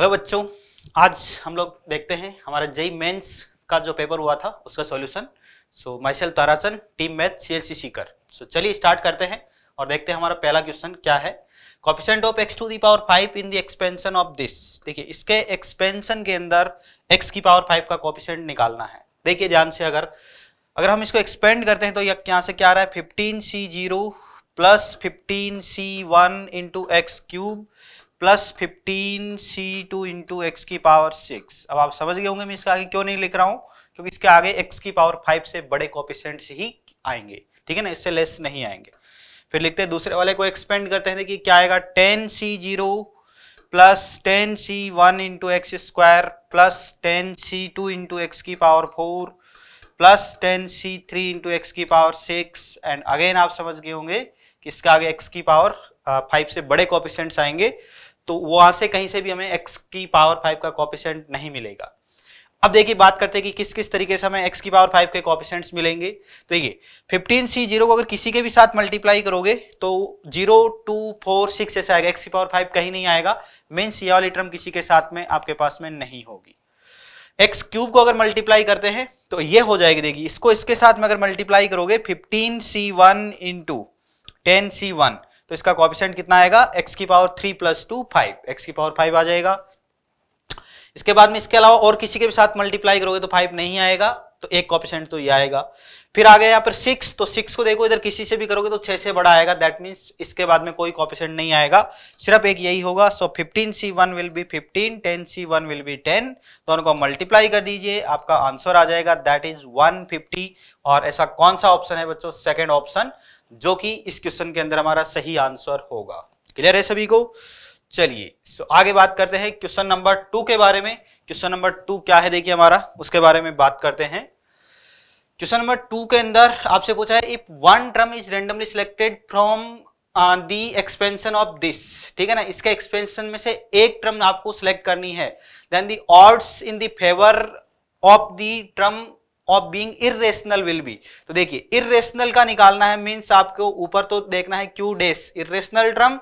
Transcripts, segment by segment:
Hello बच्चों आज हम लोग देखते हैं हमारा जेई मेंस का जो पेपर हुआ था उसका solution so myself Tarachand team math C L C Sikar so चलिए स्टार्ट करते हैं और देखते हैं हमारा पहला क्वेश्चन क्या है coefficient of x two the power five in the expansion of this देखिए इसके एक्सपेंशन के अंदर एक्स की पावर फाइव का कॉपिशेंट निकालना है देखिए ध्यान से अगर अगर हम इसको एक्सपेंड करते हैं तो यहाँ से क्या आ रहा है fifteen C zero plus fifteen C one into x cube plus fifteen C two into x की पावर सिक्स अब आप समझ गए होंगे मैं इसके आगे क्यों नहीं लिख रहा हूं क्योंकि इसके आगे एक्स की पावर फाइव से बड़े कॉपिशेंट ही आएंगे ठीक है ना इससे लेस नहीं आएंगे फिर लिखते हैं दूसरे वाले को एक्सपेंड करते हैं कि क्या आएगा ten C zero plus ten C one into x square plus ten C two into x की power four plus ten C three into x की पावर सिक्स एंड अगेन आप समझ गए होंगे कि इसके आगे एक्स की पावर फाइव uh, से बड़े कॉपिशेंट्स आएंगे तो वहां से कहीं से भी हमें एक्स की पावर फाइव का कॉपिशेंट नहीं मिलेगा अब देखिए बात करते हैं कि किस किस तरीके से हमें x की पावर फाइव के कॉपिशेंट मिलेंगे तो देखिए फिफ्टीन सी जीरो को अगर किसी के भी साथ मल्टीप्लाई करोगे तो जीरो टू फोर सिक्स ऐसा आएगा x की पावर फाइव कहीं नहीं आएगा मीन्स ये वाली टर्म किसी के साथ में आपके पास में नहीं होगी एक्स क्यूब को अगर मल्टीप्लाई करते हैं तो ये हो जाएगी देखिए इसको इसके साथ में अगर मल्टीप्लाई करोगे fifteen C one into ten C one तो इसका कॉपिशेंट कितना आएगा एक्स की power three plus two five x की पावर फाइव आ जाएगा इसके बाद में इसके अलावा और किसी के भी साथ मल्टीप्लाई करोगे तो फाइव नहीं आएगा तो एक कॉपिशेंट तो ये आएगा फिर आ गया यहाँ पर सिक्स तो सिक्स को देखो इधर किसी से भी करोगे तो छह से बड़ा आएगा दैट मीन्स इसके बाद में कोई कॉपिशेंट नहीं आएगा सिर्फ एक यही होगा so fifteen C one will be fifteen ten C one will be ten दोनों को मल्टीप्लाई कर दीजिए आपका आंसर आ जाएगा दैट इज वन फिफ्टी और ऐसा कौन सा ऑप्शन है बच्चों सेकेंड ऑप्शन जो कि इस क्वेश्चन के अंदर हमारा सही आंसर होगा क्लियर है सभी को चलिए सो आगे बात करते हैं क्वेश्चन नंबर टू के बारे में क्वेश्चन नंबर टू क्या है देखिए हमारा उसके बारे में बात करते हैं क्वेश्चन नंबर टू के अंदर आपसे पूछा है if one term is randomly selected from the expansion of this ठीक है ना इसके एक्सपेंशन में से एक ट्रम आपको सिलेक्ट करनी है then the odds in the favour of the term of being rational will be तो देखिए इेशनल का निकालना है मीन्स आपको ऊपर तो देखना है क्यू डेस इेशनल टर्म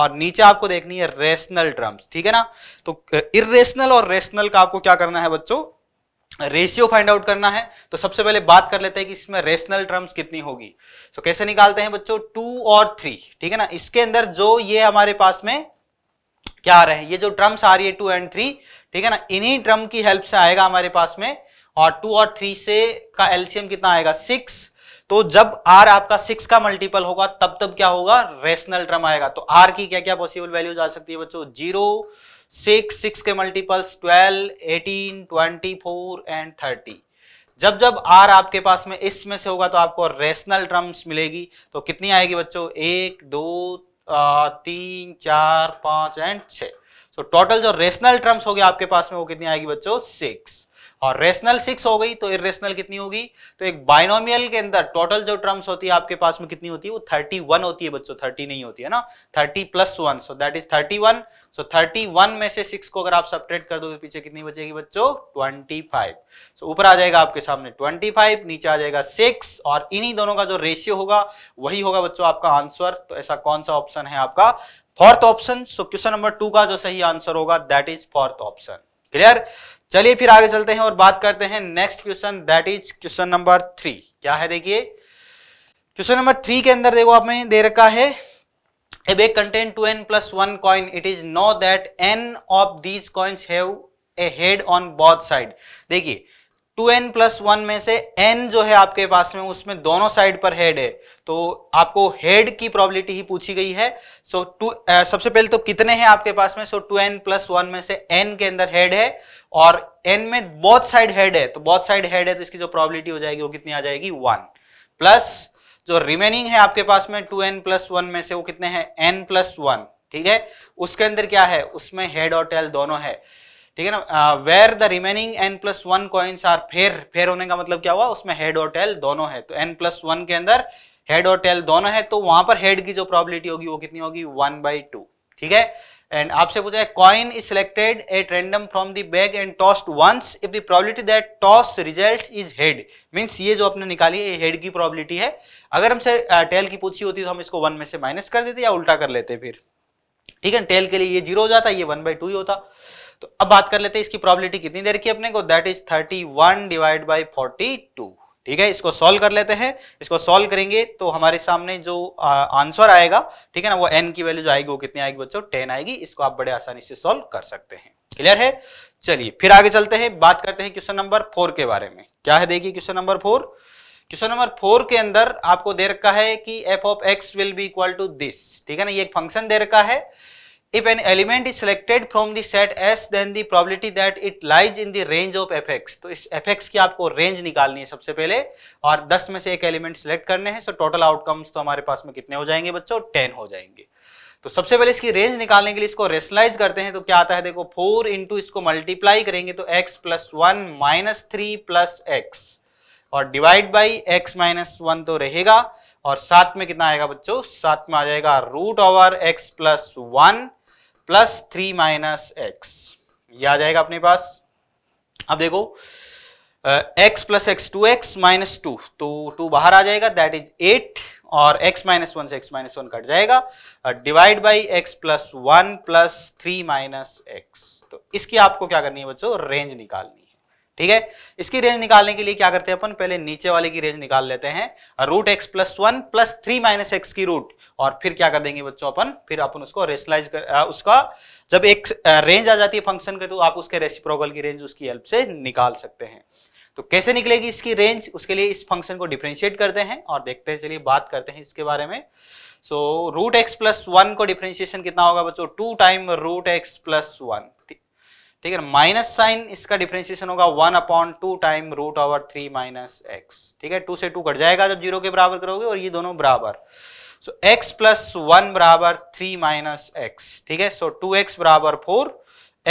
और नीचे आपको देखनी है रेशनल टर्म्स ठीक है ना तो इेशनल और रेशनल का आपको क्या करना है बच्चों रेशियो फाइंड आउट करना है तो सबसे पहले बात कर लेते हैं कि इसमें रेशनल टर्म्स कितनी होगी तो कैसे निकालते हैं बच्चों टू और थ्री ठीक है ना इसके अंदर जो ये हमारे पास में क्या आ रहे हैं ये जो टर्म्स आ रही है टू एंड थ्री ठीक है ना इन्हीं टर्म की हेल्प से आएगा हमारे पास में और टू और थ्री से का एलसीएम कितना आएगा सिक्स तो जब आर आपका सिक्स का मल्टीपल होगा तब तब क्या होगा रेशनल टर्म आएगा तो आर की क्या क्या पॉसिबल वैल्यूज आ सकती है बच्चों जीरो सिक्स सिक्स के multiples twelve eighteen twenty four and thirty जब जब आर आपके पास में इसमें से होगा तो आपको रेशनल टर्म्स मिलेगी तो कितनी आएगी बच्चों एक दो तीन चार पांच एंड छो टोटल जो रेशनल टर्म्स होगी आपके पास में वो कितनी आएगी बच्चों सिक्स और रेशनल सिक्स हो गई तो इेशनल कितनी होगी तो एक बाइनोमियल के अंदर टोटल जो टर्म्स होती है आपके पास में कितनी होती है वो थर्टी वन होती है बच्चों थर्टी नहीं होती है ना thirty plus one so that is thirty one so thirty one में से सिक्स को अगर आप सपरेट कर दोगे पीछे कितनी बचेगी बच्चों ट्वेंटी फाइव सो ऊपर आ जाएगा आपके सामने ट्वेंटी फाइव नीचे आ जाएगा सिक्स और इन्हीं दोनों का जो रेशियो होगा वही होगा बच्चों आपका आंसर तो ऐसा कौन सा ऑप्शन है आपका fourth option so question number two का जो सही आंसर होगा that is fourth option clear चलिए फिर आगे चलते हैं और बात करते हैं next question that is question number three क्या है देखिए क्वेश्चन नंबर थ्री के अंदर देखो आपने दे रखा है a bag contain two n plus one coin it is known that n of these coins have a head on both side देखिए टू एन प्लस वन में से एन जो है आपके पास में उसमें दोनों साइड पर हेड है तो आपको हेड की प्रोबेबिलिटी ही पूछी गई है सो so, टू uh, सबसे पहले तो कितने हैं आपके पास में so two n plus one में से एन के अंदर हेड है और एन में बहुत साइड हेड है तो बहुत साइड हेड है तो इसकी जो प्रोबेबिलिटी हो जाएगी वो कितनी आ जाएगी वन प्लस जो रिमेनिंग है आपके पास में टू एन प्लस वन में से वो कितने हैं एन प्लस वन ठीक है उसके अंदर क्या है उसमें हेड और टेल दोनों है ठीक है ना where the remaining n plus one coins are fair fair होने का मतलब क्या हुआ उसमें हेड और टेल दोनों है तो एन प्लस वन के अंदर हेड और टेल दोनों है तो वहां पर हेड की जो प्रॉबिलिटी होगी वो कितनी होगी वन बाई टू ठीक है एंड आपसे पूछा है coin is selected at random from the bag and tossed once if the probability that toss result is head means ये जो आपने निकाली है हेड की प्रोबेबिलिटी है अगर हमसे टेल की पूछी होती तो हम इसको वन में से माइनस कर देते या उल्टा कर लेते फिर ठीक है टेल के लिए ये जीरो हो जाता ये वन बाई टू ही होता तो अब बात कर लेते हैं इसकी प्रॉबिलिटी कितनी देर की अपने को दैट इज 31 डिवाइड बाय 42 ठीक है इसको सॉल्व कर लेते हैं इसको सॉल्व करेंगे तो हमारे सामने जो आंसर आएगा ठीक है ना वो एन की वैल्यू जो आएगी वो कितनी आएगी बच्चों टेन आएगी इसको आप बड़े आसानी से सॉल्व कर सकते हैं क्लियर है चलिए फिर आगे चलते हैं बात करते हैं क्वेश्चन नंबर फोर के बारे में क्या है देखिए question number four question number four के अंदर आपको दे रखा है कि f of x will be equal to this ठीक है ना ये एक फंक्शन दे रखा है if an element is selected from the set S then the probability that it lies in the range of fx तो इस fx की आपको रेंज निकालनी है सबसे पहले और 10 में से एक एलिमेंट सिलेक्ट करने हैं सो टोटल आउटकम्स तो हमारे पास में कितने हो जाएंगे बच्चों 10 हो जाएंगे तो सबसे पहले इसकी रेंज निकालने के लिए इसको रेशनलाइज करते हैं तो क्या आता है देखो फोर इंटू इसको मल्टीप्लाई करेंगे तो x plus one minus three plus x और divide by x minus one तो रहेगा और साथ में कितना आएगा बच्चों साथ में आ जाएगा root over x plus one plus three minus x ये आ जाएगा अपने पास अब देखो x plus x two x minus two तो टू बाहर आ जाएगा दैट इज एट और x माइनस वन से x माइनस वन कट जाएगा divide by x plus one plus three minus x तो इसकी आपको क्या करनी है बच्चों रेंज निकालनी ठीक है इसकी रेंज निकालने के लिए क्या करते हैं अपन पहले नीचे वाले की रेंज निकाल लेते हैं root x plus one plus three minus x की रूट और फिर क्या कर देंगे बच्चों अपन फिर अपन उसको रेशनलाइज कर उसका जब एक रेंज आ जाती है फंक्शन के तो आप उसके रेसिप्रोगल की रेंज उसकी हेल्प से निकाल सकते हैं तो कैसे निकलेगी इसकी रेंज उसके लिए इस फंक्शन को डिफ्रेंशिएट करते हैं और देखते हैं चलिए बात करते हैं इसके बारे में so root x plus one को डिफ्रेंशिएशन कितना होगा बच्चों two time root x plus one ठीक है माइनस साइन इसका डिफ्रेंसिएशन होगा one upon two time root over three minus x ठीक है टू से टू कट जाएगा जब जीरो के बराबर करोगे और ये दोनों बराबर सो एक्स प्लस वन बराबर थ्री माइनस एक्स ठीक है सो टू एक्स बराबर फोर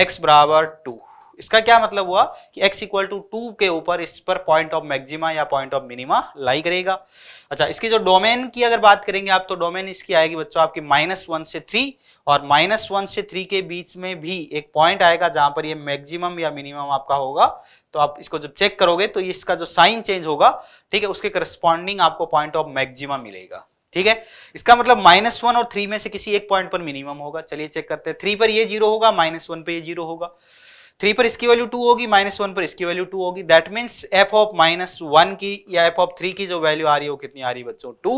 एक्स बराबर टू इसका क्या मतलब हुआ कि x इक्वल टू टू के ऊपर इस पर पॉइंट ऑफ मैक्सिमा या पॉइंट ऑफ मिनिमा लाई करेगा अच्छा इसकी जो डोमेन की अगर बात करेंगे आप तो डोमेन इसकी आएगी बच्चों आपकी माइनस वन से थ्री और माइनस वन से थ्री के बीच में भी एक पॉइंट आएगा जहां पर ये मैक्सिमम या मिनिमम आपका होगा तो आप इसको जब चेक करोगे तो इसका जो साइन चेंज होगा ठीक है उसके करस्पॉन्डिंग आपको पॉइंट ऑफ मैक्सिमा मिलेगा ठीक है इसका मतलब माइनस वन और थ्री में से किसी एक पॉइंट पर मिनिमम होगा चलिए चेक करते हैं थ्री पर ये जीरो होगा माइनस वन पे ये जीरो होगा थ्री पर इसकी वैल्यू टू होगी माइनस वन पर इसकी वैल्यू टू होगी that means F of minus one की या एफ ऑफ थ्री की जो वैल्यू आ रही है वो कितनी आ रही है बच्चों टू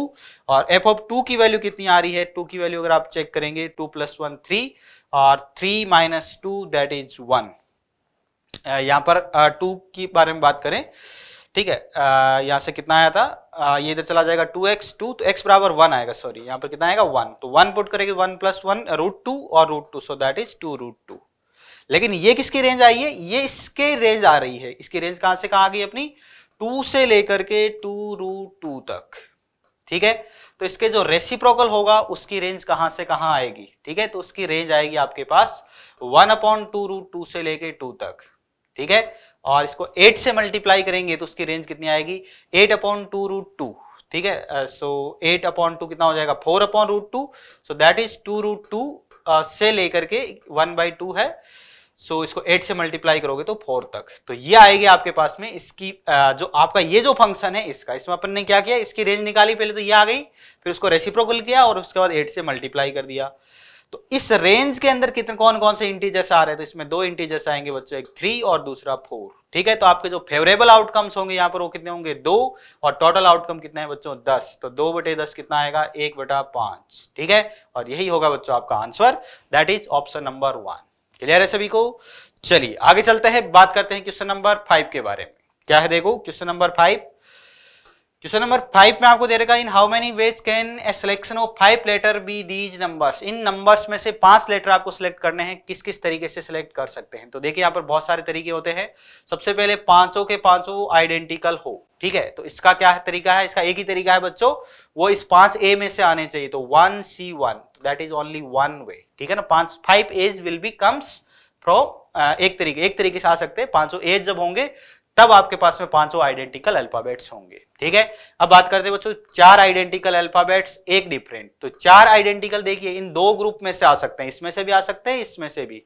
और एफ ऑफ टू की वैल्यू कितनी आ रही है टू की वैल्यू अगर आप चेक करेंगे टू प्लस वन थ्री और three minus two that is one यहाँ पर टू के बारे में बात करें ठीक है यहाँ से कितना आया था आ, ये इधर चला जाएगा टू एक्स टू तो एक्स बराबर वन आएगा सॉरी यहाँ पर कितना आएगा वन तो वन पुट करेंगे one plus one root two और root two so that is two root two लेकिन ये किसकी रेंज आई है ये इसके रेंज आ रही है इसकी रेंज कहां से कहां आ गई अपनी टू से लेकर के टू रूट टू तक ठीक है तो इसके जो रेसिप्रोकल होगा उसकी रेंज कहां से कहां आएगी ठीक है तो उसकी रेंज आएगी आपके पास one upon two root two से लेके टू तक ठीक है और इसको एट से मल्टीप्लाई करेंगे तो उसकी रेंज कितनी आएगी eight upon two root two ठीक है सो एट अपॉन टू कितना हो जाएगा four upon root two so that is two root two से लेकर के वन बाई टू है सो इसको एट से मल्टीप्लाई करोगे तो फोर तक तो ये आएगी आपके पास में इसकी जो आपका ये जो फंक्शन है इसका इसमें अपन ने क्या किया इसकी रेंज निकाली पहले तो ये आ गई फिर उसको रेसिप्रोकल किया और उसके बाद एट से मल्टीप्लाई कर दिया तो इस रेंज के अंदर कितने कौन कौन से इंटीजर्स आ रहे हैं तो इसमें दो इंटीजर्स आएंगे बच्चों एक थ्री और दूसरा फोर ठीक है तो आपके जो फेवरेबल आउटकम्स होंगे यहाँ पर वो कितने होंगे दो और टोटल आउटकम कितने हैं बच्चों दस तो दो बटे दस कितना आएगा एक बटा पांच ठीक है और यही होगा बच्चों आपका answer that is option number one clear है सभी को चलिए आगे चलते हैं बात करते हैं क्वेश्चन नंबर फाइव के बारे में क्या है देखो question number five question number five में आपको दे रखा in how many ways can a selection of five letter be these numbers इन नंबर्स में से पांच लेटर आपको सिलेक्ट करने हैं किस किस तरीके से सिलेक्ट कर सकते हैं तो देखिए यहाँ पर बहुत सारे तरीके होते हैं सबसे पहले पांचों के पांचों आइडेंटिकल हो ठीक है तो इसका क्या है तरीका है इसका एक ही तरीका है बच्चों वो इस पांच ए में से आने चाहिए तो one C one that is only one way ठीक है ना पांच five as will be comes from एक तरीके एक तरीके से आ सकते हैं पांचों एज जब होंगे तब आपके पास में पांचों आइडेंटिकल अल्फाबेट्स होंगे ठीक है अब बात करते हैं बच्चों चार आइडेंटिकल अल्फाबेट्स एक डिफरेंट तो चार आइडेंटिकल देखिए इन दो ग्रुप में से आ सकते हैं इसमें से भी आ सकते हैं इसमें से भी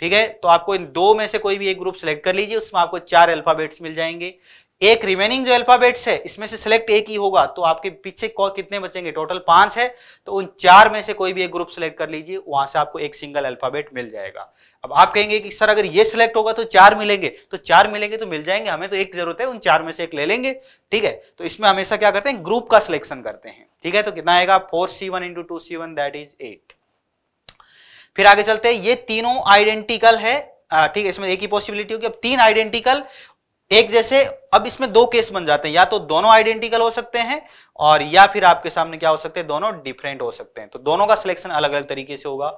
ठीक है तो आपको इन दो में से कोई भी एक ग्रुप सेलेक्ट कर लीजिए उसमें आपको चार अल्फाबेट्स मिल जाएंगे एक रिमेनिंग जो अल्फाबेट्स है इसमें से सिलेक्ट एक ही होगा तो आपके पीछे कितने बचेंगे टोटल पांच है तो उन चार में से कोई भी एक ग्रुप सेलेक्ट कर लीजिए वहां से आपको एक सिंगल अल्फाबेट मिल जाएगा अब आप कहेंगे कि सर अगर ये सिलेक्ट होगा तो चार मिलेंगे तो चार मिलेंगे तो मिल जाएंगे हमें तो एक जरूरत है उन चार में से एक ले लेंगे ठीक है तो इसमें हमेशा क्या करते हैं ग्रुप का सिलेक्शन करते हैं ठीक है तो कितना आएगा four C one into two C one that is eight फिर आगे चलते हैं ये तीनों आइडेंटिकल है ठीक है इसमें एक ही पॉसिबिलिटी होगी अब तीन आइडेंटिकल एक जैसे अब इसमें दो केस बन जाते हैं या तो दोनों आइडेंटिकल हो सकते हैं और या फिर आपके सामने क्या हो सकते हैं दोनों डिफरेंट हो सकते हैं तो दोनों का सिलेक्शन अलग अलग तरीके से होगा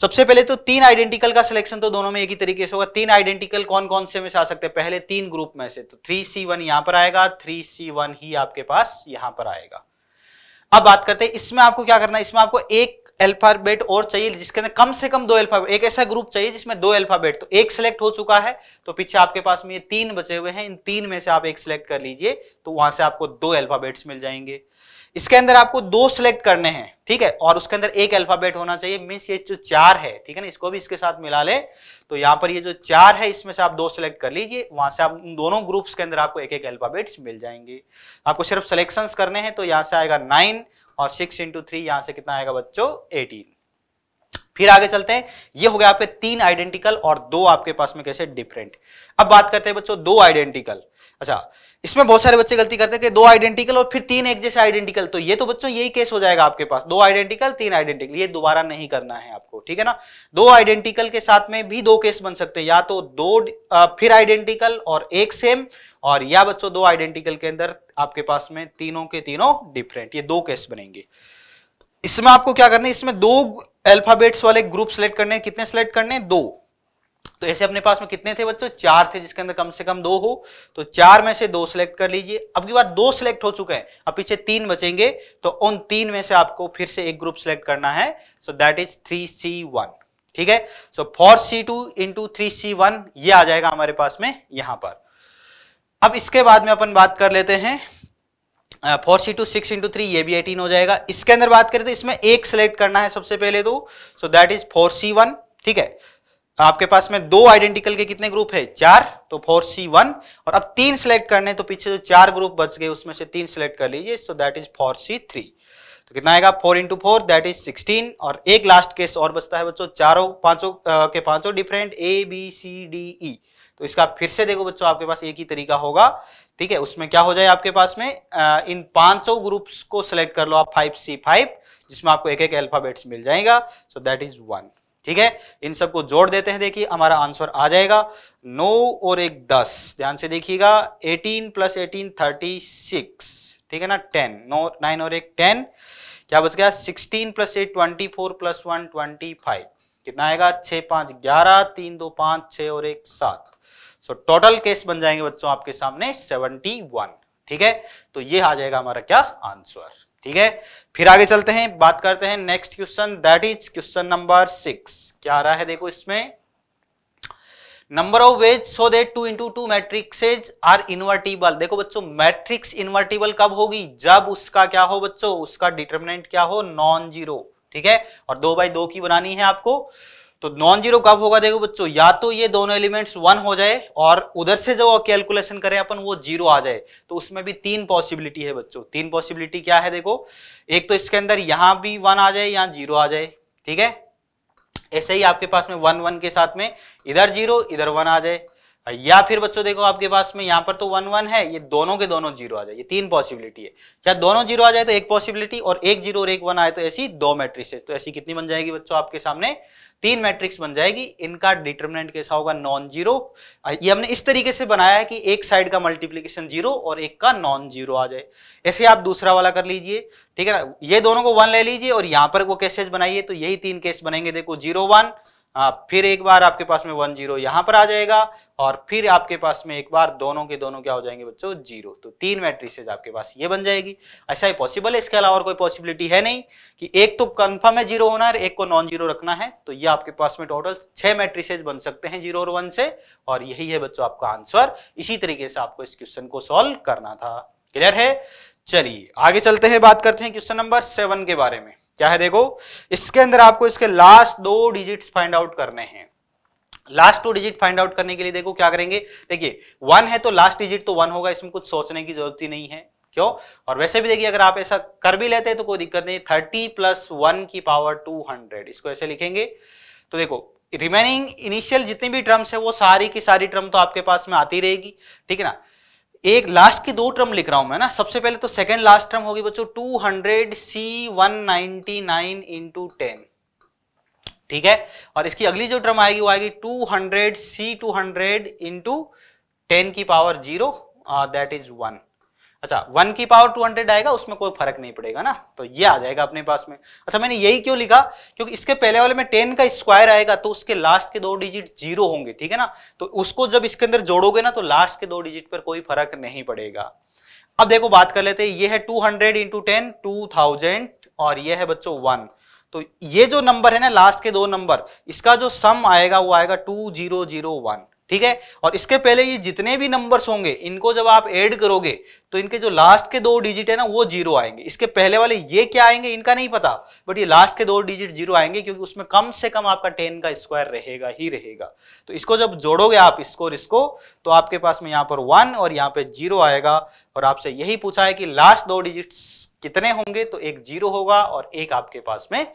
सबसे पहले तो तीन आइडेंटिकल का सिलेक्शन तो दोनों में एक ही तरीके से होगा तीन आइडेंटिकल कौन कौन से में से आ सकते हैं पहले तीन ग्रुप में से तो थ्री सी वन यहां पर आएगा थ्री सी वन ही आपके पास यहां पर आएगा अब बात करते हैं इसमें आपको क्या करना है इसमें आपको एक अल्फाबेट और चाहिए जिसके अंदर कम से कम दो अल्फाबेट एक ऐसा ग्रुप चाहिए जिसमें दो अल्फाबेट तो एक सिलेक्ट हो चुका है तो पीछे आपके पास में ये तीन बचे हुए हैं इन तीन में से आप एक सिलेक्ट कर लीजिए तो वहां से आपको दो अल्फाबेट्स मिल जाएंगे इसके अंदर आपको दो सिलेक्ट करने हैं ठीक है और उसके अंदर एक अल्फाबेट होना चाहिए मीन्स ये जो चार है ठीक है ना इसको भी इसके साथ मिला ले तो यहाँ पर ये जो चार है इसमें से आप दो सिलेक्ट कर लीजिए वहां से आप उन दोनों ग्रुप्स के अंदर आपको एक एक अल्फाबेट्स मिल जाएंगे आपको सिर्फ सिलेक्शन करने हैं तो यहाँ से आएगा नाइन और सिक्स इंटू थ्री यहाँ से कितना आएगा बच्चों एटीन फिर आगे चलते हैं ये हो गया आपके तीन आइडेंटिकल और दो आपके पास में कैसे डिफरेंट अब बात करते हैं बच्चों दो आइडेंटिकल अच्छा इसमें बहुत सारे बच्चे गलती करते हैं कि दो आइडेंटिकल और फिर तीन एक जैसे आइडेंटिकल तो ये तो बच्चों यही केस हो जाएगा आपके पास दो आइडेंटिकल तीन आइडेंटिकल ये दोबारा नहीं करना है आपको ठीक है ना दो आइडेंटिकल के साथ में भी दो केस बन सकते हैं या तो दो फिर आइडेंटिकल और एक सेम और या बच्चों दो आइडेंटिकल के अंदर आपके पास में तीनों के तीनों डिफरेंट ये दो केस बनेंगे इसमें आपको क्या करना है इसमें दो अल्फाबेट्स वाले ग्रुप सेलेक्ट करने कितने सेलेक्ट करने दो तो ऐसे अपने पास में कितने थे बच्चों चार थे जिसके अंदर कम से कम दो हो तो चार में से दो सिलेक्ट कर लीजिए अब की बार दो सिलेक्ट हो चुके हैं अब पीछे तीन बचेंगे तो उन तीन में से आपको फिर से एक ग्रुप सिलेक्ट करना है so that is three C one ठीक है so four C two into three C one ये आ जाएगा हमारे पास में यहां पर अब इसके बाद में अपन बात कर लेते हैं four C two six into three ये भी एटीन हो जाएगा इसके अंदर बात करें तो इसमें एक सिलेक्ट करना है सबसे पहले तो so that is four C one ठीक है आपके पास में दो आइडेंटिकल के कितने ग्रुप है चार तो फोर सी वन और अब तीन सिलेक्ट करने तो पीछे जो चार ग्रुप बच गए उसमें से तीन सिलेक्ट कर लीजिए so that is four C three तो कितना आएगा four into four that is sixteen और एक लास्ट केस और बचता है बच्चों चारों पांचों के पांचों different A B C D E तो इसका फिर से देखो बच्चों आपके पास एक ही तरीका होगा ठीक है उसमें क्या हो जाए आपके पास में आ, इन पांचों ग्रुप्स को सिलेक्ट कर लो आप फाइव सी फाइव जिसमें आपको एक एक अल्फाबेट्स मिल जाएगा सो दैट इज वन ठीक है इन सबको जोड़ देते हैं देखिए हमारा आंसर आ जाएगा नो और एक दस ध्यान से देखिएगा eighteen plus eighteen thirty six ठीक है ना टेन नौ नाइन और एक टेन क्या बच गया sixteen plus eight twenty four plus one twenty five कितना आएगा छः पांच ग्यारह तीन दो पांच छः और एक सात सो टोटल केस बन जाएंगे बच्चों आपके सामने सेवेंटी वन ठीक है तो ये आ जाएगा हमारा क्या आंसर ठीक है फिर आगे चलते हैं बात करते हैं next question that is question number six क्या आ रहा है देखो इसमें number of ways so that two into two matrices are invertible देखो बच्चों मैट्रिक्स इन्वर्टिबल कब होगी जब उसका क्या हो बच्चों उसका डिटर्मिनेंट क्या हो नॉन जीरो ठीक है और दो बाई दो की बनानी है आपको तो नॉन जीरो कब होगा देखो बच्चों या तो ये दोनों एलिमेंट्स वन हो जाए और उधर से जो कैलकुलेशन करें अपन वो जीरो आ जाए तो उसमें भी तीन पॉसिबिलिटी है बच्चों तीन पॉसिबिलिटी क्या है देखो एक तो इसके अंदर यहां भी वन आ जाए यहां जीरो आ जाए ठीक है ऐसे ही आपके पास में वन वन के साथ में इधर जीरो इधर वन आ जाए या फिर बच्चों देखो आपके पास में यहाँ पर तो वन वन है ये दोनों के दोनों जीरो आ जाए ये तीन पॉसिबिलिटी है या दोनों जीरो आ जाए तो एक पॉसिबिलिटी और एक जीरो और एक वन आए तो ऐसी दो मैट्रिक्स तो ऐसी कितनी बन जाएगी बच्चों आपके सामने तीन मैट्रिक्स बन जाएगी इनका डिटर्मिनेंट कैसा होगा नॉन जीरो ये हमने इस तरीके से बनाया है कि एक साइड का मल्टीप्लीकेशन जीरो और एक का नॉन जीरो आ जाए ऐसे आप दूसरा वाला कर लीजिए ठीक है ना ये दोनों को वन ले लीजिए और यहाँ पर वो केसेज बनाइए तो यही तीन केस बनेंगे देखो जीरो वन फिर एक बार आपके पास में वन जीरो यहां पर आ जाएगा और फिर आपके पास में एक बार दोनों के दोनों क्या हो जाएंगे बच्चों जीरो तो तीन मैट्रिसेज आपके पास ये बन जाएगी ऐसा ही पॉसिबल है इसके अलावा कोई पॉसिबिलिटी है नहीं कि एक तो कंफर्म है जीरो होना है एक को नॉन जीरो रखना है तो ये आपके पास में टोटल छह मैट्रिसेज बन सकते हैं जीरो और वन से और यही है बच्चों आपका आंसर इसी तरीके से आपको इस क्वेश्चन को सॉल्व करना था क्लियर है चलिए आगे चलते हैं बात करते हैं क्वेश्चन नंबर सेवन के बारे में क्या है देखो इसके अंदर आपको इसके लास्ट दो डिजिट्स फाइंड आउट करने हैं last two digit find out करने के लिए देखो क्या करेंगे देखिए वन है तो लास्ट डिजिट तो वन होगा इसमें कुछ सोचने की जरूरत ही नहीं है क्यों और वैसे भी देखिए अगर आप ऐसा कर भी लेते हैं तो कोई दिक्कत नहीं थर्टी प्लस वन की पावर टू हंड्रेड इसको ऐसे लिखेंगे तो देखो रिमेनिंग इनिशियल जितनी भी टर्म्स है वो सारी की सारी टर्म तो आपके पास में आती रहेगी ठीक है ना एक लास्ट की दो टर्म लिख रहा हूं मैं ना सबसे पहले तो सेकंड लास्ट टर्म होगी बच्चों 200 hundred C one ninety nine into ten ठीक है और इसकी अगली जो टर्म आएगी वो आएगी 200 hundred C two hundred into ten की power zero that is one अच्छा वन की पावर टू हंड्रेड आएगा उसमें कोई फर्क नहीं पड़ेगा ना तो ये आ जाएगा अपने पास में अच्छा मैंने यही क्यों लिखा क्योंकि इसके पहले वाले में टेन का स्क्वायर आएगा तो उसके लास्ट के दो डिजिट जीरो होंगे ठीक है ना तो उसको जब इसके अंदर जोड़ोगे ना तो लास्ट के दो डिजिट पर कोई फर्क नहीं पड़ेगा अब देखो बात कर लेते ये है two hundred into ten two thousand और ये है बच्चों वन तो ये जो नंबर है ना लास्ट के दो नंबर इसका जो सम आएगा वो आएगा टू जीरो जीरो वन ठीक है और इसके पहले ये जितने भी नंबर्स होंगे इनको जब आप ऐड करोगे तो इनके जो लास्ट के दो डिजिट है ना वो जीरो आएंगे इसके पहले वाले ये क्या आएंगे इनका नहीं पता बट ये लास्ट के दो डिजिट जीरो आएंगे क्योंकि उसमें कम से कम आपका टेन का स्क्वायर रहेगा ही रहेगा तो इसको जब जोड़ोगे आप इसको और इसको तो आपके पास में यहाँ पर वन और यहाँ पे जीरो आएगा और आपसे यही पूछा है कि लास्ट दो डिजिट कितने होंगे तो एक जीरो होगा और एक आपके पास में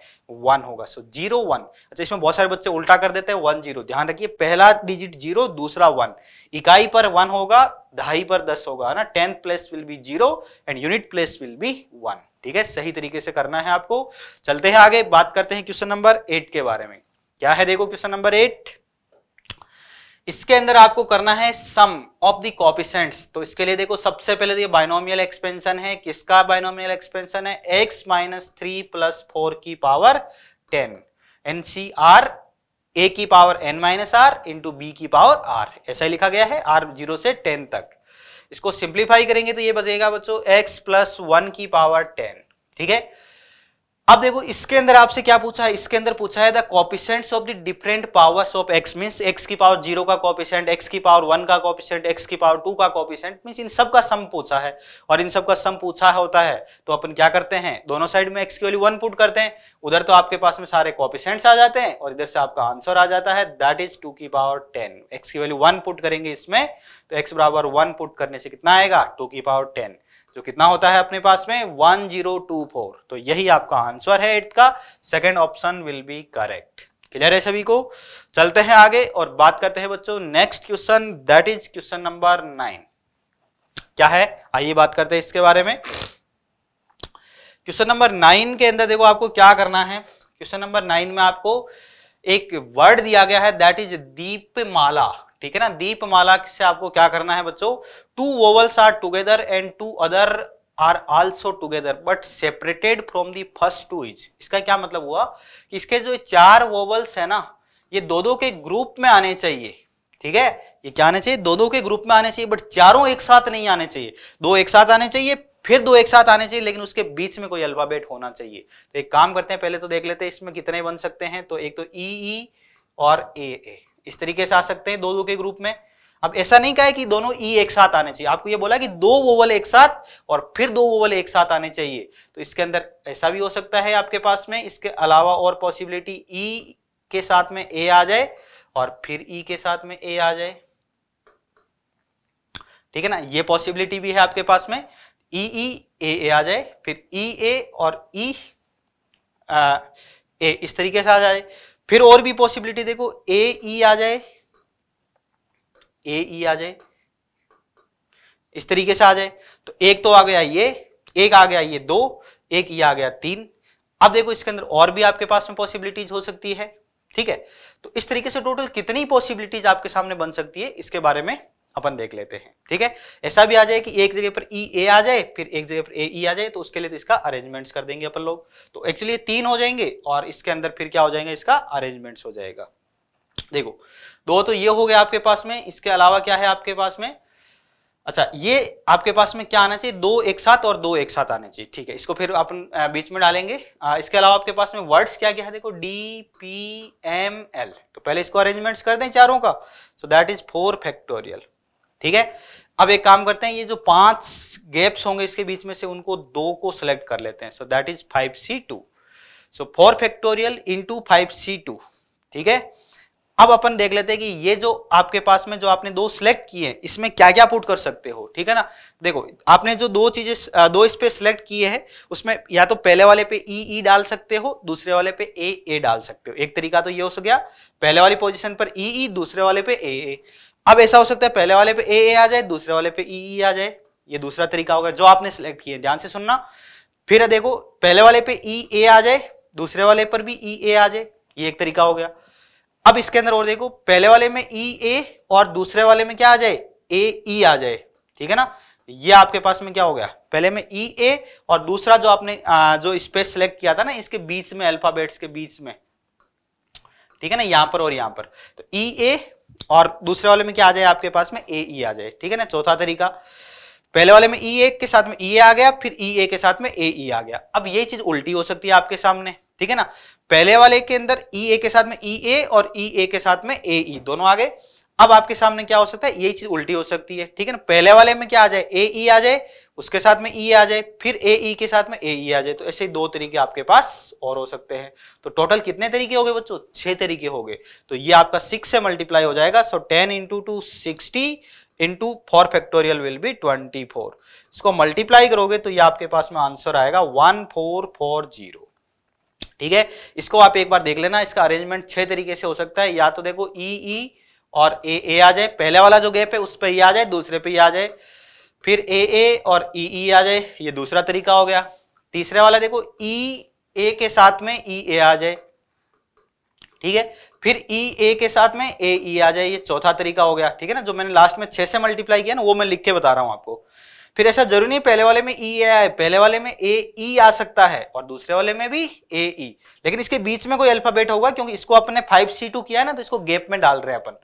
वन होगा सो जीरो वन अच्छा इसमें बहुत सारे बच्चे उल्टा कर देते हैं वन जीरो ध्यान रखिए पहला डिजिट जीरो दूसरा वन इकाई पर वन होगा ढाई पर दस होगा है ना tenth place will be zero and unit place will be one ठीक है सही तरीके से करना है आपको चलते हैं आगे बात करते हैं क्वेश्चन नंबर एट के बारे में क्या है देखो क्वेश्चन नंबर एट इसके अंदर आपको करना है सम ऑफ द कॉपिसेंट्स तो इसके लिए देखो सबसे पहले तो ये बाइनोमियल एक्सपेंशन है किसका बाइनोमियल एक्सपेंशन है x minus three plus four की power ten n C r a की power N minus are into b की पावर आर ऐसा ही लिखा गया है आर जीरो से टेन तक इसको सिंप्लीफाई करेंगे तो ये बचेगा बच्चों एक्स प्लस वन की पावर टेन ठीक है अब देखो इसके अंदर आपसे क्या पूछा है इसके अंदर पूछा है the coefficient of the different powers of x mean x की पावर जीरो का कॉपिशेंट एक्स की पावर वन का कॉपिशेंट एक्स की पावर टू का कॉपिशेंट मीन इन सब का सम पूछा है और इन सब का सम पूछा होता है तो अपन क्या करते हैं दोनों साइड में एक्स की वैल्यू वन पुट करते हैं उधर तो आपके पास में सारे कॉपिशेंट्स आ जाते हैं और इधर से आपका आंसर आ जाता है दैट इज टू की पावर टेन एक्स की वैल्यू वन पुट करेंगे इसमें तो एक्स बराबर वन पुट करने से कितना आएगा टू की पावर टेन जो तो कितना होता है अपने पास में फोर तो यही आपका आंसर है एट्थ का second option will be correct clear है सभी को चलते हैं आगे और बात करते हैं बच्चों next question that is question number nine क्या है आइए बात करते हैं इसके बारे में क्वेश्चन नंबर नाइन के अंदर देखो आपको क्या करना है क्वेश्चन नंबर नाइन में आपको एक वर्ड दिया गया है दैट इज दीप माला ठीक है ना दीपमाला से आपको क्या करना है बच्चों two vowels are together and two other are also together but separated from the first two is इसका क्या मतलब हुआ कि इसके जो चार वोवल्स है ना ये दो दो के ग्रुप में आने चाहिए ठीक है ये क्या आने चाहिए दो दो के ग्रुप में आने चाहिए बट चारों एक साथ नहीं आने चाहिए दो एक साथ आने चाहिए फिर दो एक साथ आने चाहिए लेकिन उसके बीच में कोई अल्फाबेट होना चाहिए तो एक काम करते हैं पहले तो देख लेते हैं इसमें कितने बन सकते हैं तो एक तो ई e, ई e और ए ए इस तरीके से आ सकते हैं दो दो के ग्रुप में अब ऐसा नहीं कहा है कि दोनों ई e एक साथ आने चाहिए आपको ये बोला कि दो वोवल एक साथ और फिर दो वोवल एक साथ आने चाहिए तो इसके अंदर ऐसा भी हो सकता है आपके पास में इसके अलावा और पॉसिबिलिटी ई e के साथ में ए आ जाए और फिर ई e के साथ में ए आ जाए ठीक है ना ये पॉसिबिलिटी भी है आपके पास में ई ई ए ए आ जाए फिर ई ए और ई ए इस तरीके से आ जाए फिर और भी पॉसिबिलिटी देखो ए ई e आ जाए ए ई e आ जाए इस तरीके से आ जाए तो एक तो आ गया ये एक आ गया ये दो एक ये आ गया तीन अब देखो इसके अंदर और भी आपके पास में पॉसिबिलिटीज हो सकती है ठीक है तो इस तरीके से टोटल कितनी पॉसिबिलिटीज आपके सामने बन सकती है इसके बारे में अपन देख लेते हैं ठीक है ऐसा भी आ जाए कि एक जगह पर ई e, ए आ जाए फिर एक जगह पर ए ई e आ जाए तो उसके लिए तो इसका अरेंजमेंट्स कर देंगे अपन लोग तो एक्चुअली तीन हो जाएंगे और इसके अंदर फिर क्या हो जाएगा इसका अरेंजमेंट्स हो जाएगा देखो दो तो ये हो गया आपके पास में इसके अलावा क्या है आपके पास में अच्छा ये आपके पास में क्या आना चाहिए दो एक साथ और दो एक साथ आने चाहिए ठीक है इसको फिर अपन बीच में डालेंगे इसके अलावा आपके पास में वर्ड्स क्या क्या है देखो डी पी एम एल तो पहले इसको अरेंजमेंट्स कर दें चारों का so that is four factorial ठीक है अब एक काम करते हैं ये जो पांच गैप्स होंगे इसके बीच में से उनको दो को सिलेक्ट कर लेते हैं so that is five C two so four factorial into five C two ठीक है अब अपन देख लेते हैं कि ये जो आपके पास में जो आपने दो सिलेक्ट किए हैं इसमें क्या क्या पुट कर सकते हो ठीक है ना देखो आपने जो दो चीजें दो इस पे सिलेक्ट किए हैं उसमें या तो पहले वाले पे ई e, ई e डाल सकते हो दूसरे वाले पे ए ए डाल सकते हो एक तरीका तो ये हो गया पहले वाली पोजिशन पर ई e, ई दूसरे वाले पे ए ए अब ऐसा हो सकता है पहले वाले पे ए ए आ जाए दूसरे वाले पे ई e, ई e आ जाए ये दूसरा तरीका होगा जो आपने सिलेक्ट किया ध्यान से सुनना फिर देखो पहले वाले पे ई e, ए आ जाए दूसरे वाले पर भी ई ए आ जाए ये एक तरीका हो गया अब इसके अंदर और देखो पहले वाले में ई ए और दूसरे वाले में क्या आ जाए ए ई आ जाए ठीक है ना ये आपके पास में क्या हो गया पहले में ई ए और दूसरा जो आपने जो स्पेस सिलेक्ट किया था ना इसके बीच में अल्फाबेट्स के बीच में ठीक है ना यहां पर और यहां पर तो ई ए और दूसरे वाले में क्या आ जाए आपके पास में ए ई e आ जाए ठीक है ना चौथा तरीका पहले वाले में ई e, ए के साथ में ई e ए आ गया फिर ई ए के साथ में ए ई आ गया अब ये चीज उल्टी हो सकती है आपके सामने ठीक है ना पहले वाले के अंदर ई ए के साथ में ई ए और ई ए के साथ में ए ई दोनों आ गए अब आपके सामने क्या हो सकता है यही चीज उल्टी हो सकती है ठीक है ना पहले वाले में क्या आ जाए ए ई आ जाए उसके साथ में ई e आ जाए फिर ए ई e के साथ में ए ई e आ जाए तो ऐसे ही दो तरीके आपके पास और हो सकते हैं तो टोटल कितने तरीके हो गए बच्चों छह तरीके हो गए तो ये आपका सिक्स से मल्टीप्लाई हो जाएगा so ten into two sixty into four factorial will be twenty four इसको मल्टीप्लाई करोगे तो ये आपके पास में आंसर आएगा वन फोर फोर जीरो ठीक है इसको आप एक बार देख लेना इसका अरेंजमेंट छह तरीके से हो सकता है या तो देखो ई ई और ए ए आ जाए पहले वाला जो गैप है उस पर ही आ जाए दूसरे पे ही आ जाए फिर ए ए और ई e, ई e आ जाए ये दूसरा तरीका हो गया तीसरे वाला देखो ई e, ए के साथ में ई ए आ जाए ठीक है फिर ई ए के साथ में ए ई आ जाए ये चौथा तरीका हो गया ठीक है ना जो मैंने लास्ट में छह से मल्टीप्लाई किया ना वो मैं लिख के बता रहा हूं आपको फिर ऐसा जरूरी नहीं पहले वाले में ई ए आए पहले वाले में ए ई आ सकता है और दूसरे वाले में भी ए ई लेकिन इसके बीच में कोई अल्फाबेट होगा क्योंकि इसको अपने फाइव सी टू किया है ना तो इसको गैप में डाल रहे हैं अपन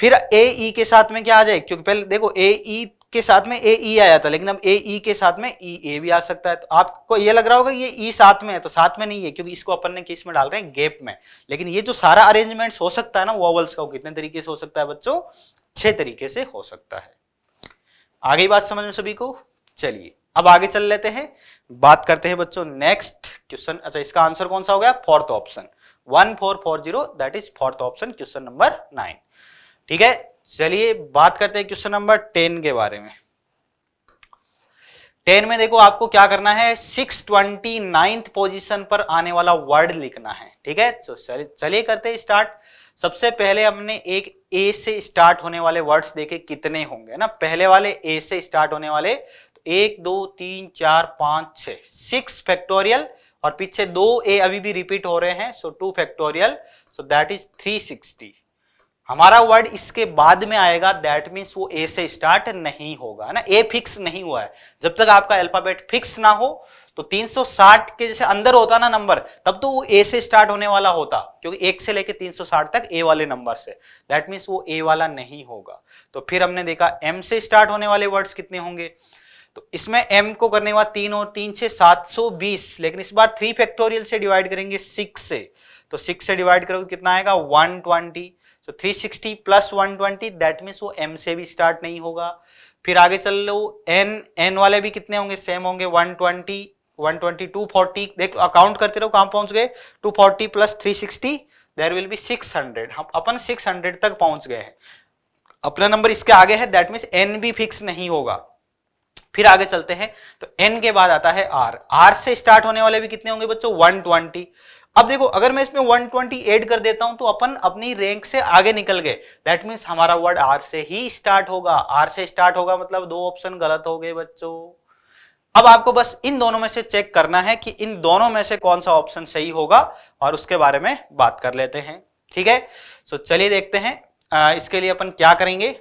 फिर ए ई के साथ में क्या आ जाए क्योंकि पहले देखो ए ई के साथ में ए ई e आया था लेकिन अब ए ई e के साथ में ई e, ए भी आ सकता है तो आपको ये लग रहा होगा ये ई साथ में है तो साथ में नहीं है क्योंकि इसको अपन ने किस में डाल रहे हैं गैप में लेकिन ये जो सारा अरेंजमेंट हो सकता है ना वोवल्स का वो कितने तरीके से हो सकता है बच्चों छह तरीके से हो सकता है आगे बात समझ में सभी को चलिए अब आगे चल लेते हैं बात करते हैं बच्चों नेक्स्ट क्वेश्चन अच्छा इसका आंसर कौन सा हो गया fourth option one four four zero that is fourth option question number nine ठीक है चलिए बात करते हैं क्वेश्चन नंबर टेन के बारे में टेन में देखो आपको क्या करना है सिक्स ट्वेंटी नाइन्थ पोजिशन पर आने वाला वर्ड लिखना है ठीक है तो चलिए करते स्टार्ट सबसे पहले हमने एक ए से स्टार्ट होने वाले वर्ड्स देखे कितने होंगे ना पहले वाले ए से स्टार्ट होने वाले तो एक दो तीन चार पांच छ सिक्स फैक्टोरियल और पीछे दो ए अभी भी रिपीट हो रहे हैं so two factorial so that is three sixty हमारा वर्ड इसके बाद में आएगा दैट मीन्स वो ए से स्टार्ट नहीं होगा है ना ए फिक्स नहीं हुआ है जब तक आपका अल्फाबेट फिक्स ना हो तो 360 के जैसे अंदर होता ना नंबर तब तो वो ए से स्टार्ट होने वाला होता क्योंकि एक से लेके 360 तक ए वाले नंबर से दैट मीन्स वो ए वाला नहीं होगा तो फिर हमने देखा एम से स्टार्ट होने वाले वर्ड्स कितने होंगे तो इसमें एम को करने वाला तीन और तीन से सात सौ बीस लेकिन इस बार थ्री फैक्टोरियल से डिवाइड करेंगे सिक्स से तो सिक्स से डिवाइड करोगे कितना आएगा one twenty so so, 360 plus 120 that means वो m से भी स्टार्ट नहीं होगा फिर आगे चल लो n n वाले भी कितने होंगे सेम होंगे 120 120 240 देख अकाउंट करते रहो कहां पहुंच गए 240 प्लस 360 देर विल बी 600 हम अपन 600 तक पहुंच गए हैं अपना नंबर इसके आगे है दैट मीन्स एन भी फिक्स नहीं होगा फिर आगे चलते हैं तो एन के बाद आता है आर आर से स्टार्ट होने वाले भी कितने होंगे बच्चों 120 अब देखो अगर मैं इसमें ट्वेंटी एड कर देता हूं तो अपन अपनी रैंक से आगे निकल गए दैट मीन्स हमारा वर्ड आर से ही स्टार्ट होगा आर से स्टार्ट होगा मतलब दो ऑप्शन गलत हो गए बच्चों अब आपको बस इन दोनों में से चेक करना है कि इन दोनों में से कौन सा ऑप्शन सही होगा और उसके बारे में बात कर लेते हैं ठीक है सो चलिए देखते हैं आ, इसके लिए अपन क्या करेंगे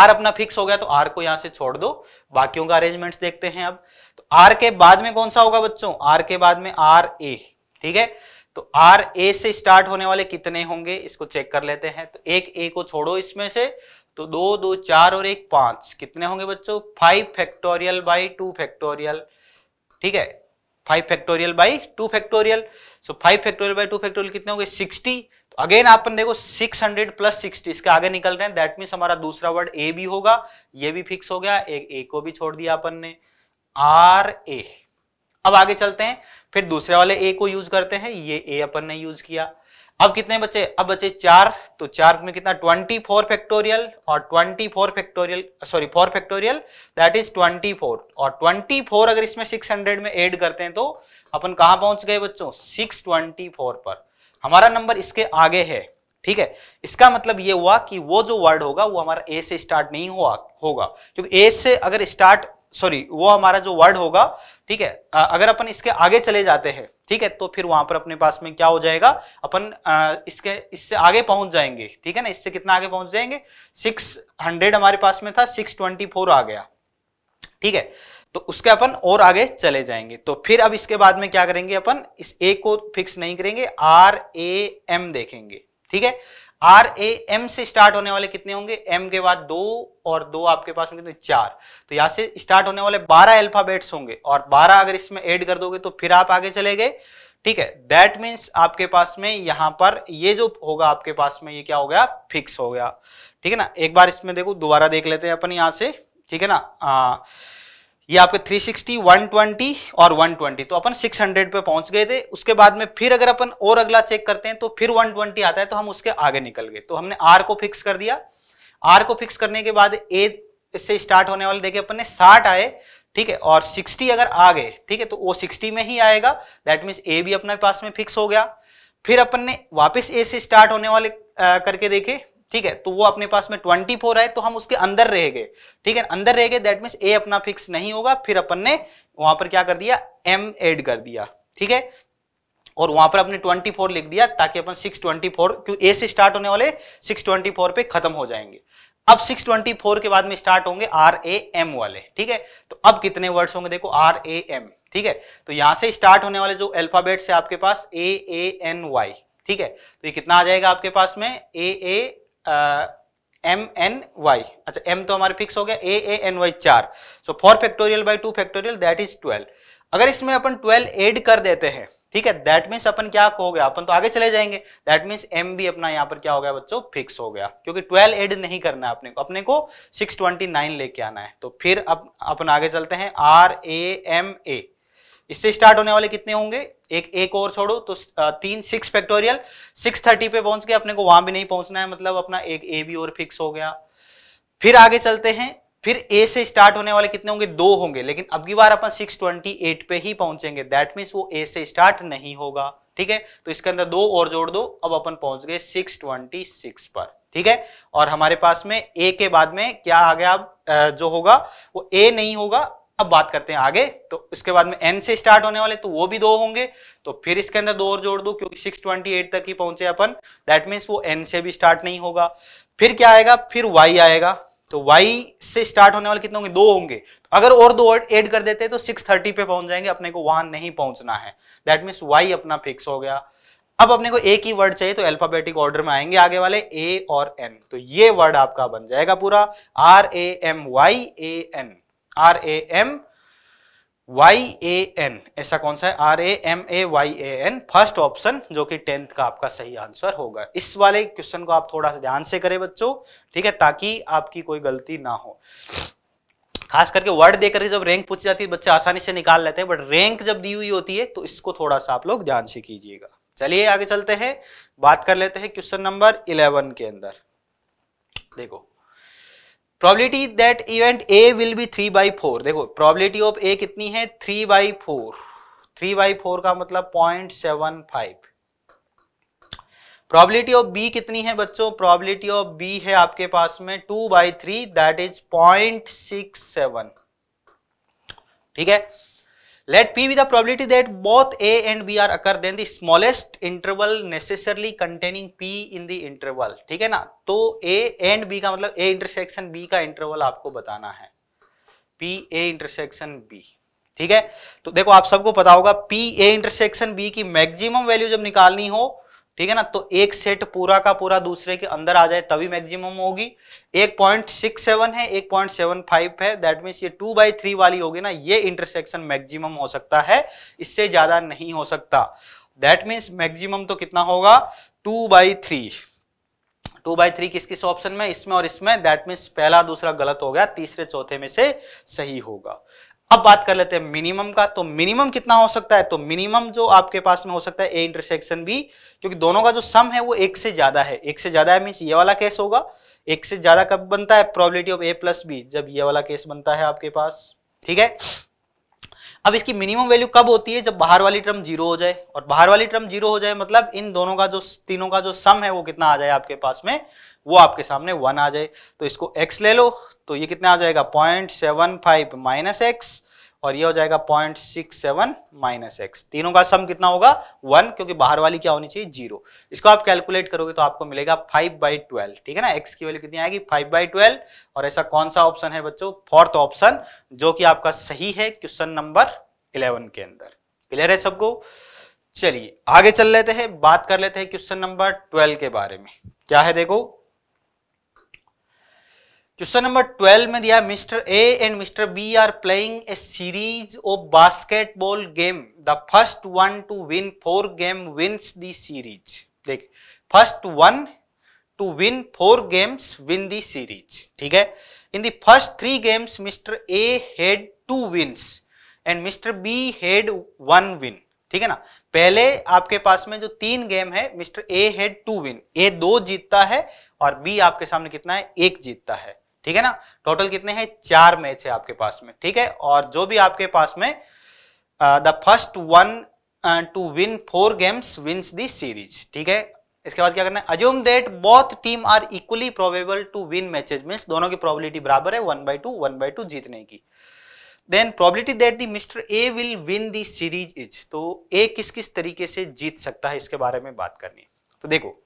आर अपना फिक्स हो गया तो आर को यहां से छोड़ दो बाकियों का अरेंजमेंट्स देखते हैं अब तो आर के बाद में कौन सा होगा बच्चों आर के बाद में आर ए ठीक है तो आर ए से स्टार्ट होने वाले कितने होंगे इसको चेक कर लेते हैं तो एक ए को छोड़ो इसमें से तो दो दो चार और एक पांच कितने होंगे बच्चों five factorial by two factorial ठीक है five factorial by two factorial so five factorial by two factorial कितने होंगे सिक्सटी तो अगेन आपन देखो 600 प्लस 60 इसके आगे निकल रहे हैं दैट मीन हमारा दूसरा वर्ड ए भी होगा ये भी फिक्स हो गया एक ए को भी छोड़ दिया अपन ने आर ए अब आगे चलते हैं फिर दूसरे वाले ए को यूज करते हैं ये ए अपन ने यूज किया अब कितने बचे अब बचे चार तो चार में कितना ट्वेंटी फोर फैक्टोरियल और twenty four factorial sorry four factorial that is twenty four और ट्वेंटी फोर अगर इसमें सिक्स हंड्रेड में एड करते हैं तो अपन कहा पहुंच गए बच्चों सिक्स ट्वेंटी फोर पर हमारा नंबर इसके आगे है ठीक है इसका मतलब ये हुआ कि वो जो वर्ड होगा वो हमारा ए से स्टार्ट नहीं हुआ होगा क्योंकि ए से अगर स्टार्ट सॉरी वो हमारा जो वर्ड होगा ठीक है अगर अपन इसके आगे चले जाते हैं ठीक है तो फिर वहां पर अपने पास में क्या हो जाएगा अपन इसके इससे आगे पहुंच जाएंगे ठीक है ना इससे कितना आगे पहुंच जाएंगे 600 हमारे पास में था 624 आ गया ठीक है तो उसके अपन और आगे चले जाएंगे तो फिर अब इसके बाद में क्या करेंगे अपन इस ए को फिक्स नहीं करेंगे आर ए एम देखेंगे ठीक है आर ए एम से स्टार्ट होने वाले कितने होंगे एम के बाद दो और दो आपके पास कितने तो चार तो यहां से स्टार्ट होने वाले बारह एल्फाबेट्स होंगे और बारह अगर इसमें ऐड कर दोगे तो फिर आप आगे चले गए ठीक है दैट मीन्स आपके पास में यहां पर ये जो होगा आपके पास में ये क्या हो गया फिक्स हो गया ठीक है ना एक बार इसमें देखो दोबारा देख लेते हैं अपन यहां से ठीक है ना आ, हाँ। ये आपके 360, 120 और 120 तो अपन 600 पे पहुंच गए थे उसके बाद में फिर अगर अपन और अगला चेक करते हैं तो फिर 120 आता है तो हम उसके आगे निकल गए तो हमने आर को फिक्स कर दिया आर को फिक्स करने के बाद ए से स्टार्ट होने वाले देखे अपन ने साठ आए ठीक है और 60 अगर आ गए ठीक है तो वो 60 में ही आएगा दैट मीन्स ए भी अपने पास में फिक्स हो गया फिर अपन ने वापिस ए से स्टार्ट होने वाले आ, करके देखे ठीक है तो वो अपने पास में ट्वेंटी फोर आए तो हम उसके अंदर रह गए ठीक है अंदर रह गए दैट मीन ए अपना फिक्स नहीं होगा फिर अपन ने वहां पर क्या कर दिया एम एड कर दिया ठीक है और वहां पर अपने 24 लिख दिया ताकि अपन 624 क्यों ए से स्टार्ट होने वाले 624 पे खत्म हो जाएंगे अब 624 के बाद में स्टार्ट होंगे आर ए एम वाले ठीक है तो अब कितने वर्ड्स होंगे देखो आर ए एम ठीक है तो यहां से स्टार्ट होने वाले जो अल्फाबेट्स है आपके पास ए ए एन वाई ठीक है तो ये कितना आ जाएगा आपके पास में A A M N Y अच्छा एम तो हमारे फिक्स हो गया ए ए एन वाई चार so four factorial by two factorial that is twelve अगर इसमें अपन ट्वेल्व एड कर देते हैं ठीक है दैट मीन्स अपन क्या हो गया अपन तो आगे चले जाएंगे दैट मीन्स एम भी अपना यहाँ पर क्या हो गया बच्चों फिक्स हो गया क्योंकि ट्वेल्व एड नहीं करना है अपने को अपने को सिक्स ट्वेंटी नाइन लेके आना है तो फिर अब अपन आगे चलते हैं आर ए एम ए इससे स्टार्ट होने वाले कितने होंगे एक एक और छोड़ो तो तीन सिक्स फैक्टोरियल सिक्स थर्टी पे पहुंच गए अपने को वहां भी नहीं पहुंचना है मतलब अपना एक ए भी और फिक्स हो गया फिर आगे चलते हैं फिर ए से स्टार्ट होने वाले कितने होंगे दो होंगे लेकिन अब की बार अपन 628 पे ही पहुंचेंगे दैट मीन्स वो ए से स्टार्ट नहीं होगा ठीक है तो इसके अंदर दो और जोड़ दो अब अपन पहुंच गए 626 पर ठीक है और हमारे पास में ए के बाद में क्या आ गया अब जो होगा वो ए नहीं होगा अब बात करते हैं आगे तो इसके बाद में एन से स्टार्ट होने वाले तो वो भी दो होंगे तो फिर इसके अंदर दो और जोड़ दो क्योंकि 628 तक ही पहुंचे अपन दैट मीन्स वो एन से भी स्टार्ट नहीं होगा फिर क्या आएगा फिर वाई आएगा तो y से स्टार्ट होने वाले कितने होंगे दो होंगे तो अगर और दो ऐड कर देते हैं तो 630 पे पहुंच जाएंगे अपने को वहां नहीं पहुंचना है दैट मीन्स y अपना फिक्स हो गया अब अपने को एक ही वर्ड चाहिए तो अल्फाबेटिक ऑर्डर में आएंगे आगे वाले a और n तो ये वर्ड आपका बन जाएगा पूरा r a m y a n R A M Y A N ऐसा कौन सा है R A M A Y A N first option जो कि टेंथ का आपका सही आंसर होगा इस वाले क्वेश्चन को आप थोड़ा सा ध्यान से करें बच्चों ठीक है ताकि आपकी कोई गलती ना हो खास करके वर्ड देकर के जब रैंक पूछी जाती है बच्चे आसानी से निकाल लेते हैं बट रैंक जब दी हुई होती है तो इसको थोड़ा सा आप लोग ध्यान से कीजिएगा चलिए आगे चलते हैं बात कर लेते हैं क्वेश्चन नंबर इलेवन के अंदर देखो probability that event A will be three by four देखो प्रोबेबिलिटी ऑफ ए कितनी है three by four three by four का मतलब point seven five probability of B कितनी है बच्चों प्रोबेबिलिटी ऑफ बी है आपके पास में two by three that is point six seven ठीक है let p be the probability that both a and b are occur then the smallest interval necessarily containing p in the interval ठीक है ना तो a and b का मतलब a intersection b का interval आपको बताना है p a इंटरसेक्शन b ठीक है तो देखो आप सबको पता होगा पी ए इंटरसेक्शन बी की मैक्सिमम वैल्यू जब निकालनी हो ठीक है ना तो एक सेट पूरा का पूरा दूसरे के अंदर आ जाए तभी मैक्सिमम होगी एक पॉइंट सिक्स सेवन है एक पॉइंट सेवन फाइव है दैट मीन्स ये टू बाई थ्री वाली होगी ना ये इंटरसेक्शन मैक्सिमम हो सकता है इससे ज्यादा नहीं हो सकता दैट मीन्स मैक्सिमम तो कितना होगा two by three two by three किस किस ऑप्शन में इसमें और इसमें दैट मीन्स पहला दूसरा गलत हो गया तीसरे चौथे में से सही होगा अब बात कर लेते हैं मिनिमम का तो मिनिमम कितना हो सकता है तो मिनिमम जो आपके पास में हो सकता है ए इंटरसेक्शन बी क्योंकि दोनों का जो सम है वो एक से ज्यादा है एक से ज्यादा है मीन ये वाला केस होगा एक से ज्यादा कब बनता है probability of A plus B जब ये वाला केस बनता है आपके पास ठीक है अब इसकी मिनिमम वैल्यू कब होती है जब बाहर वाली टर्म जीरो हो जाए और बाहर वाली टर्म जीरो हो जाए मतलब इन दोनों का जो तीनों का जो सम है वो कितना आ जाए आपके पास में वो आपके सामने वन आ जाए तो इसको एक्स ले लो तो ये कितना आ जाएगा point seven five minus x और ये हो जाएगा point six seven minus x तीनों का सम कितना होगा वन क्योंकि बाहर वाली क्या होनी चाहिए जीरो इसको आप कैलकुलेट करोगे तो आपको मिलेगा फाइव बाई ट्वेल्व ठीक है ना एक्स की वैल्यू कितनी आएगी फाइव बाई ट्वेल्व और ऐसा कौन सा ऑप्शन है बच्चों फोर्थ ऑप्शन जो कि आपका सही है क्वेश्चन नंबर इलेवन के अंदर क्लियर है सबको चलिए आगे चल लेते हैं बात कर लेते हैं क्वेश्चन नंबर ट्वेल्व के बारे में क्या है देखो क्वेश्चन नंबर ट्वेल्व में दिया Mister A and Mister B are playing a series of basketball game the first one to win four game wins the series series देख first one to win four games win the series series ठीक है in the first three games Mister A had two wins and Mister B had one win ठीक है ना पहले आपके पास में जो तीन गेम है Mister A had two win A दो जीतता है और बी आपके सामने कितना है एक जीतता है ठीक है ना टोटल कितने हैं चार मैच है आपके पास में ठीक है और जो भी आपके पास में the first one to win four games wins the series ठीक है इसके बाद क्या करना है assume that both team are equally probable to win matches means दोनों की प्रोबेबिलिटी बराबर है one by two one by two जीतने की then probability that the Mister A will win the series is तो ए किस किस तरीके से जीत सकता है इसके बारे में बात करनी है तो देखो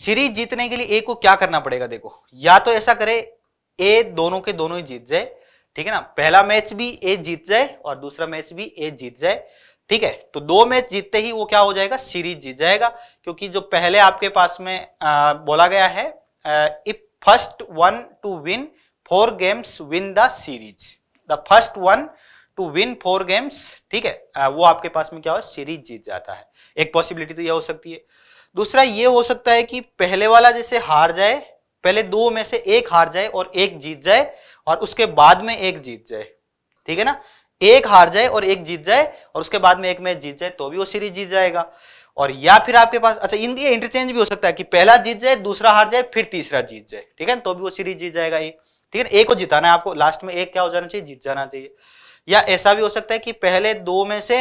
सीरीज जीतने के लिए ए को क्या करना पड़ेगा देखो या तो ऐसा करे ए दोनों के दोनों ही जीत जाए ठीक है ना पहला मैच भी ए जीत जाए और दूसरा मैच भी ए जीत जाए ठीक है तो दो मैच जीतते ही वो क्या हो जाएगा सीरीज जीत जाएगा क्योंकि जो पहले आपके पास में आ, बोला गया है if first one to win four games win the series the first one to win four games ठीक है आ, वो आपके पास में क्या हो सीरीज जीत जाता है एक पॉसिबिलिटी तो यह हो सकती है दूसरा ये हो सकता है कि पहले वाला जैसे हार जाए पहले दो में से एक हार जाए और एक जीत जाए और उसके बाद में एक जीत जाए ठीक है ना एक हार जाए और एक जीत जाए और उसके बाद में एक मैच जीत जाए तो भी वो सीरीज जीत जाएगा और या फिर आपके पास अच्छा इन ये इंटरचेंज भी हो सकता है कि पहला जीत जाए दूसरा हार जाए फिर तीसरा जीत जाए ठीक है तो भी वो सीरीज जीत जाएगा ये ठीक है एक को जिताना है आपको लास्ट में एक क्या हो जाना चाहिए जीत जाना चाहिए या ऐसा भी हो सकता है कि पहले दो में से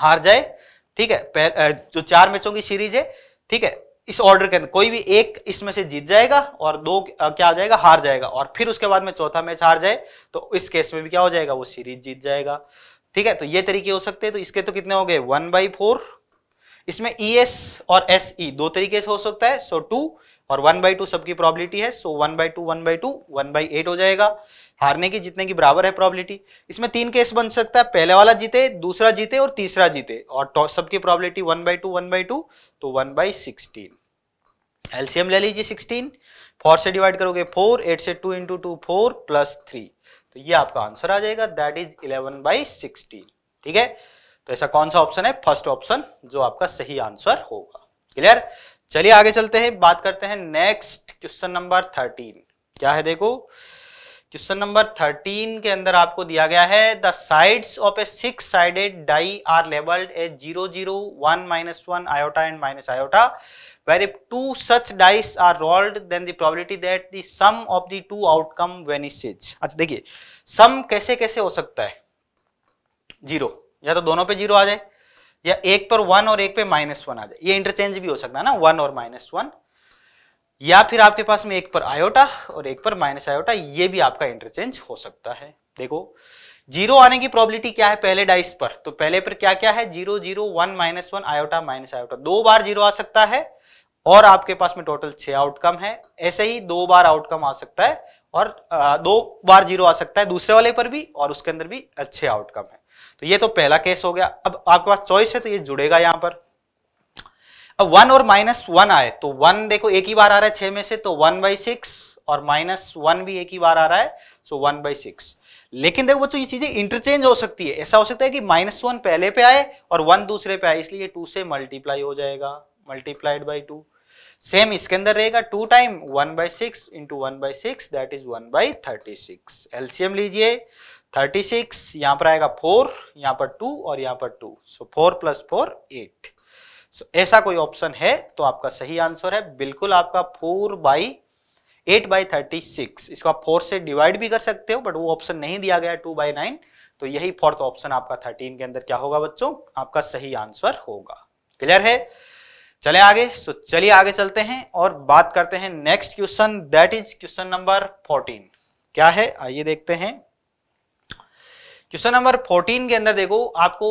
हार जाए ठीक है जो चार मैचों की सीरीज है ठीक है इस ऑर्डर के अंदर कोई भी एक इसमें से जीत जाएगा और दो क्या हो जाएगा हार जाएगा और फिर उसके बाद में चौथा मैच हार जाए तो इस केस में भी क्या हो जाएगा वो सीरीज जीत जाएगा ठीक है तो ये तरीके हो सकते हैं तो इसके तो कितने हो गए वन बाई फोर इसमें ई e एस और एस ई e दो तरीके से हो सकता है सो टू और वन बाई टू सबकी प्रॉबिलिटी है so one by two one by two one by eight हो जाएगा हारने की जीतने की बराबर है प्रॉबिलिटी इसमें तीन केस बन सकता है पहले वाला जीते दूसरा जीते और तीसरा जीते और सबकी probability one by two one by two तो वन बाई सिक्सटीन एलसीएम ले लीजिए सिक्सटीन फोर से डिवाइड करोगे फोर एट से two into two four plus three तो ये आपका आंसर आ जाएगा that is eleven by sixteen ठीक है तो ऐसा कौन सा ऑप्शन है फर्स्ट ऑप्शन जो आपका सही आंसर होगा क्लियर चलिए आगे चलते हैं बात करते हैं नेक्स्ट क्वेश्चन नंबर थर्टीन क्या है देखो क्वेश्चन नंबर थर्टीन के अंदर आपको दिया गया है the sides of a six sided die are labelled a zero zero one minus one iota and minus iota where where if two such dice are rolled then the probability that the sum of the two outcome vanishes अच्छा देखिए सम कैसे कैसे हो सकता है zero या तो दोनों पे जीरो आ जाए या एक पर वन और एक पे माइनस वन आ जाए ये इंटरचेंज भी हो सकता है ना वन और माइनस वन या फिर आपके पास में एक पर आयोटा और एक पर माइनस आयोटा ये भी आपका इंटरचेंज हो सकता है देखो जीरो आने की प्रोबेबिलिटी क्या है पहले डाइस पर तो पहले पर क्या क्या है zero zero one minus one iota minus iota दो बार जीरो आ सकता है और आपके पास में टोटल छह आउटकम है ऐसे ही दो बार आउटकम आ सकता है और दो बार जीरो आ सकता है दूसरे वाले पर भी और उसके अंदर भी अच्छे आउटकम है तो ये तो पहला केस हो गया अब आपके पास चॉइस है तो ये जुड़ेगा यहाँ पर अब वन और माइनस वन आए तो वन देखो एक ही बार आ रहा है छह में से तो वन बाई सिक्स और माइनस वन भी एक ही बार आ रहा है सो वन बाई सिक्स लेकिन देखो बच्चों ये चीजें इंटरचेंज हो सकती है ऐसा हो सकता है कि माइनस वन पहले पे आए और वन दूसरे पे आए इसलिए टू से मल्टीप्लाई हो जाएगा मल्टीप्लाइड बाई टू सेम इसके अंदर रहेगा two time one by six into one by six that is one by thirty six LCM लीजिए थर्टी सिक्स यहाँ पर आएगा फोर यहाँ पर टू और यहाँ पर two so four plus four eight so ऐसा कोई ऑप्शन है तो आपका सही आंसर है बिल्कुल आपका four by eight by thirty six इसको आप फोर से डिवाइड भी कर सकते हो बट वो ऑप्शन नहीं दिया गया टू बाई नाइन तो यही फोर्थ ऑप्शन आपका थर्टीन के अंदर क्या होगा बच्चों आपका सही आंसर होगा क्लियर है चले आगे सो चलिए आगे चलते हैं और बात करते हैं next question that is question number fourteen क्या है आइए देखते हैं क्वेश्चन नंबर 14 के अंदर देखो आपको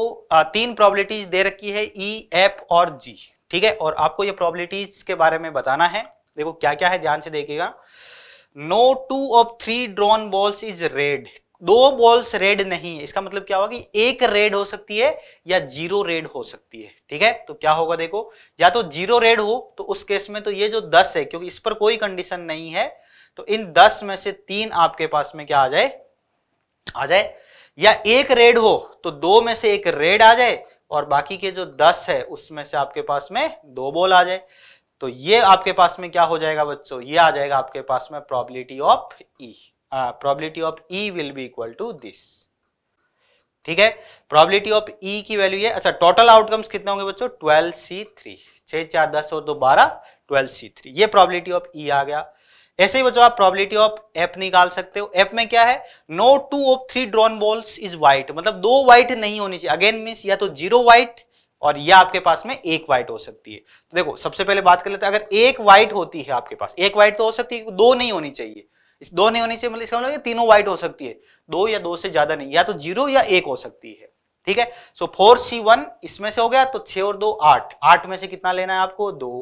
तीन प्रॉबिलिटीज दे रखी है ई e, एफ और जी ठीक है और आपको ये प्रॉबिलिटीज के बारे में बताना है देखो क्या क्या है ध्यान से देखिएगा no two of three drawn balls is red दो बॉल्स रेड नहीं है इसका मतलब क्या होगा कि एक रेड हो सकती है या जीरो रेड हो सकती है ठीक है तो क्या होगा देखो या तो जीरो रेड हो तो उस केस में तो ये जो दस है क्योंकि इस पर कोई कंडीशन नहीं है तो इन दस में से तीन आपके पास में क्या आ जाए आ जाए या एक रेड हो तो दो में से एक रेड आ जाए और बाकी के जो दस है उसमें से आपके पास में दो बॉल आ जाए तो ये आपके पास में क्या हो जाएगा बच्चों ये आ जाएगा आपके पास में probability of E probability of E will be equal to this ठीक है प्रॉबिलिटी ऑफ ई की वैल्यू ये अच्छा टोटल आउटकम्स कितने होंगे बच्चों ट्वेल्व सी थ्री छह चार दस और दो बारह ट्वेल्व सी थ्री ये प्रॉबिलिटी ऑफ ई आ गया ऐसे ही बच्चों आप प्रोबेबिलिटी ऑफ एफ निकाल सकते हो एफ में क्या है no two of three drawn balls is white मतलब दो व्हाइट नहीं होनी चाहिए अगेन मीन या तो जीरो व्हाइट और यह आपके पास में एक व्हाइट हो सकती है तो देखो सबसे पहले बात कर लेते हैं अगर एक व्हाइट होती है आपके पास एक व्हाइट तो हो सकती है दो नहीं होनी चाहिए इस दो नहीं होनी चाहिए मतलब इसका मतलब तीनों व्हाइट हो सकती है दो या दो से ज्यादा नहीं या तो जीरो या एक हो सकती है ठीक है सो फोर सी वन इसमें से हो गया तो छह और दो आठ आठ में से कितना लेना है आपको दो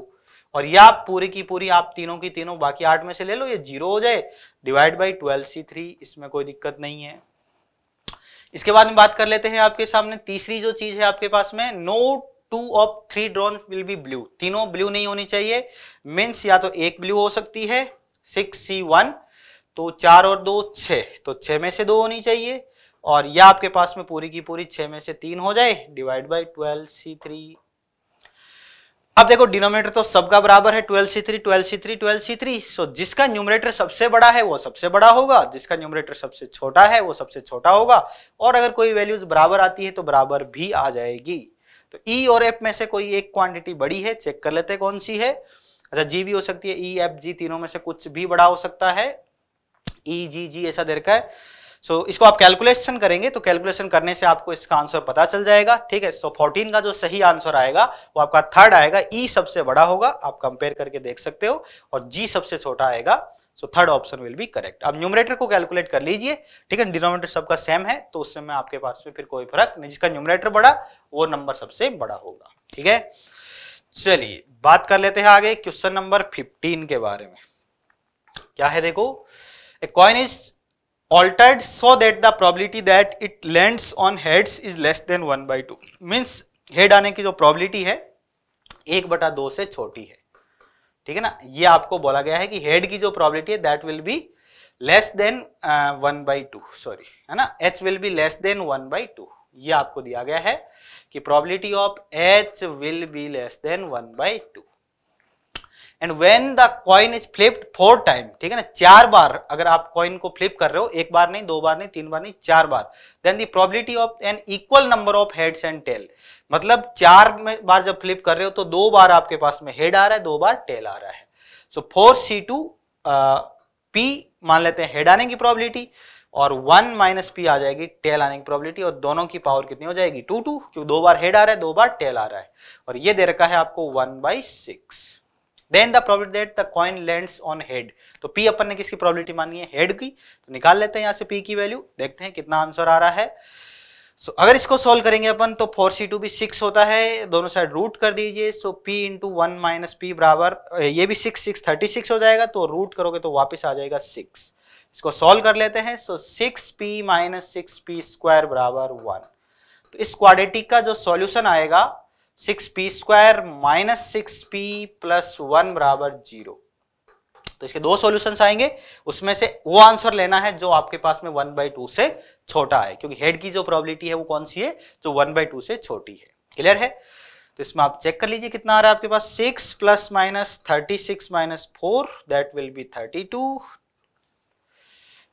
और या पूरी की पूरी आप तीनों की तीनों बाकी आठ में से ले लो ये जीरो हो जाए divide by twelve C three इसमें कोई दिक्कत नहीं है इसके बाद में बात कर लेते हैं आपके सामने तीसरी जो चीज है आपके पास में no two of three drawn will be blue तीनों ब्लू नहीं होनी चाहिए मीन्स या तो एक ब्लू हो सकती है सिक्स सी वन तो चार और दो छ तो छ में से दो होनी चाहिए और यह आपके पास में पूरी की पूरी छः में से तीन हो जाए divide by twelve C three अब देखो डिनोमिनेटर तो सबका बराबर है 12c3 12c3 12c3 सो जिसका न्यूमरेटर सबसे बड़ा है वो सबसे बड़ा होगा जिसका न्यूमरेटर सबसे छोटा है वो सबसे छोटा होगा और अगर कोई वैल्यूज बराबर आती है तो बराबर भी आ जाएगी तो ई e और एफ में से कोई एक क्वांटिटी बड़ी है चेक कर लेते कौन सी है अच्छा जी भी हो सकती है ई एफ जी तीनों में से कुछ भी बड़ा हो सकता है ई जी जी ऐसा देखा है सो so, इसको आप कैलकुलेशन करेंगे तो कैलकुलेशन करने से आपको इसका आंसर पता चल जाएगा ठीक है सो so, 14 का जो सही आंसर आएगा वो आपका थर्ड आएगा ई e सबसे बड़ा होगा आप कंपेयर करके देख सकते हो और जी सबसे छोटा आएगा so third option will be correct अब न्यूमरेटर को कैलकुलेट कर लीजिए ठीक है डिनोमिनेटर सबका सेम है तो उससे में आपके पास में फिर कोई फर्क नहीं जिसका न्यूमरेटर बड़ा वो नंबर सबसे बड़ा होगा ठीक है चलिए बात कर लेते हैं आगे क्वेश्चन नंबर 15 के बारे में क्या है देखो a coin is altered so that the probability that it lands on heads is less than one by two means head आने की जो probability है एक बटा दो से छोटी है ठीक है ना ये आपको बोला गया है कि head की जो probability है that will be less than one uh, by two sorry है ना h will be less than one by two ये आपको दिया गया है कि probability of h will be less than one by two and when the coin is flipped four time ठीक है ना चार बार अगर आप कॉइन को फ्लिप कर रहे हो एक बार नहीं दो बार नहीं तीन बार नहीं चार बार then the probability of an equal number of heads and tail मतलब चार में बार जब फ्लिप कर रहे हो तो दो बार आपके पास में हेड आ रहा है दो बार टेल आ रहा है so four C two P मान लेते हैं हेड आने की प्रॉबिलिटी और वन माइनस पी आ जाएगी टेल आने की प्रॉबिलिटी और दोनों की पावर कितनी हो जाएगी टू टू क्योंकि दो बार हेड आ रहा है दो बार टेल आ रहा है और ये दे रखा है आपको one by six then the problem that the coin lands on head तो पी अपन ने किसकी प्रॉब्लिटी मानी है हेड की तो निकाल लेते हैं यहाँ से पी की वैल्यू देखते हैं कितना आंसर आ रहा है सो so, अगर इसको सॉल्व करेंगे अपन तो फोर सी टू भी सिक्स होता है दोनों साइड रूट कर दीजिए so P into one minus P बराबर ये भी सिक्स सिक्स थर्टी सिक्स हो जाएगा तो रूट करोगे तो वापस आ जाएगा सिक्स इसको सॉल्व कर लेते हैं so six P minus six P square बराबर वन तो इस क्वाड्रेटिक का जो सॉल्यूशन आएगा six P square minus six P plus one बराबर जीरो तो इसके दो सॉल्यूशंस आएंगे उसमें से वो आंसर लेना है जो आपके पास में वन बाई टू से छोटा है क्योंकि हेड की जो प्रोबेबिलिटी है वो कौन सी है जो वन बाई टू से छोटी है क्लियर है तो इसमें आप चेक कर लीजिए कितना आ रहा है आपके पास six plus minus thirty six minus four that will be thirty two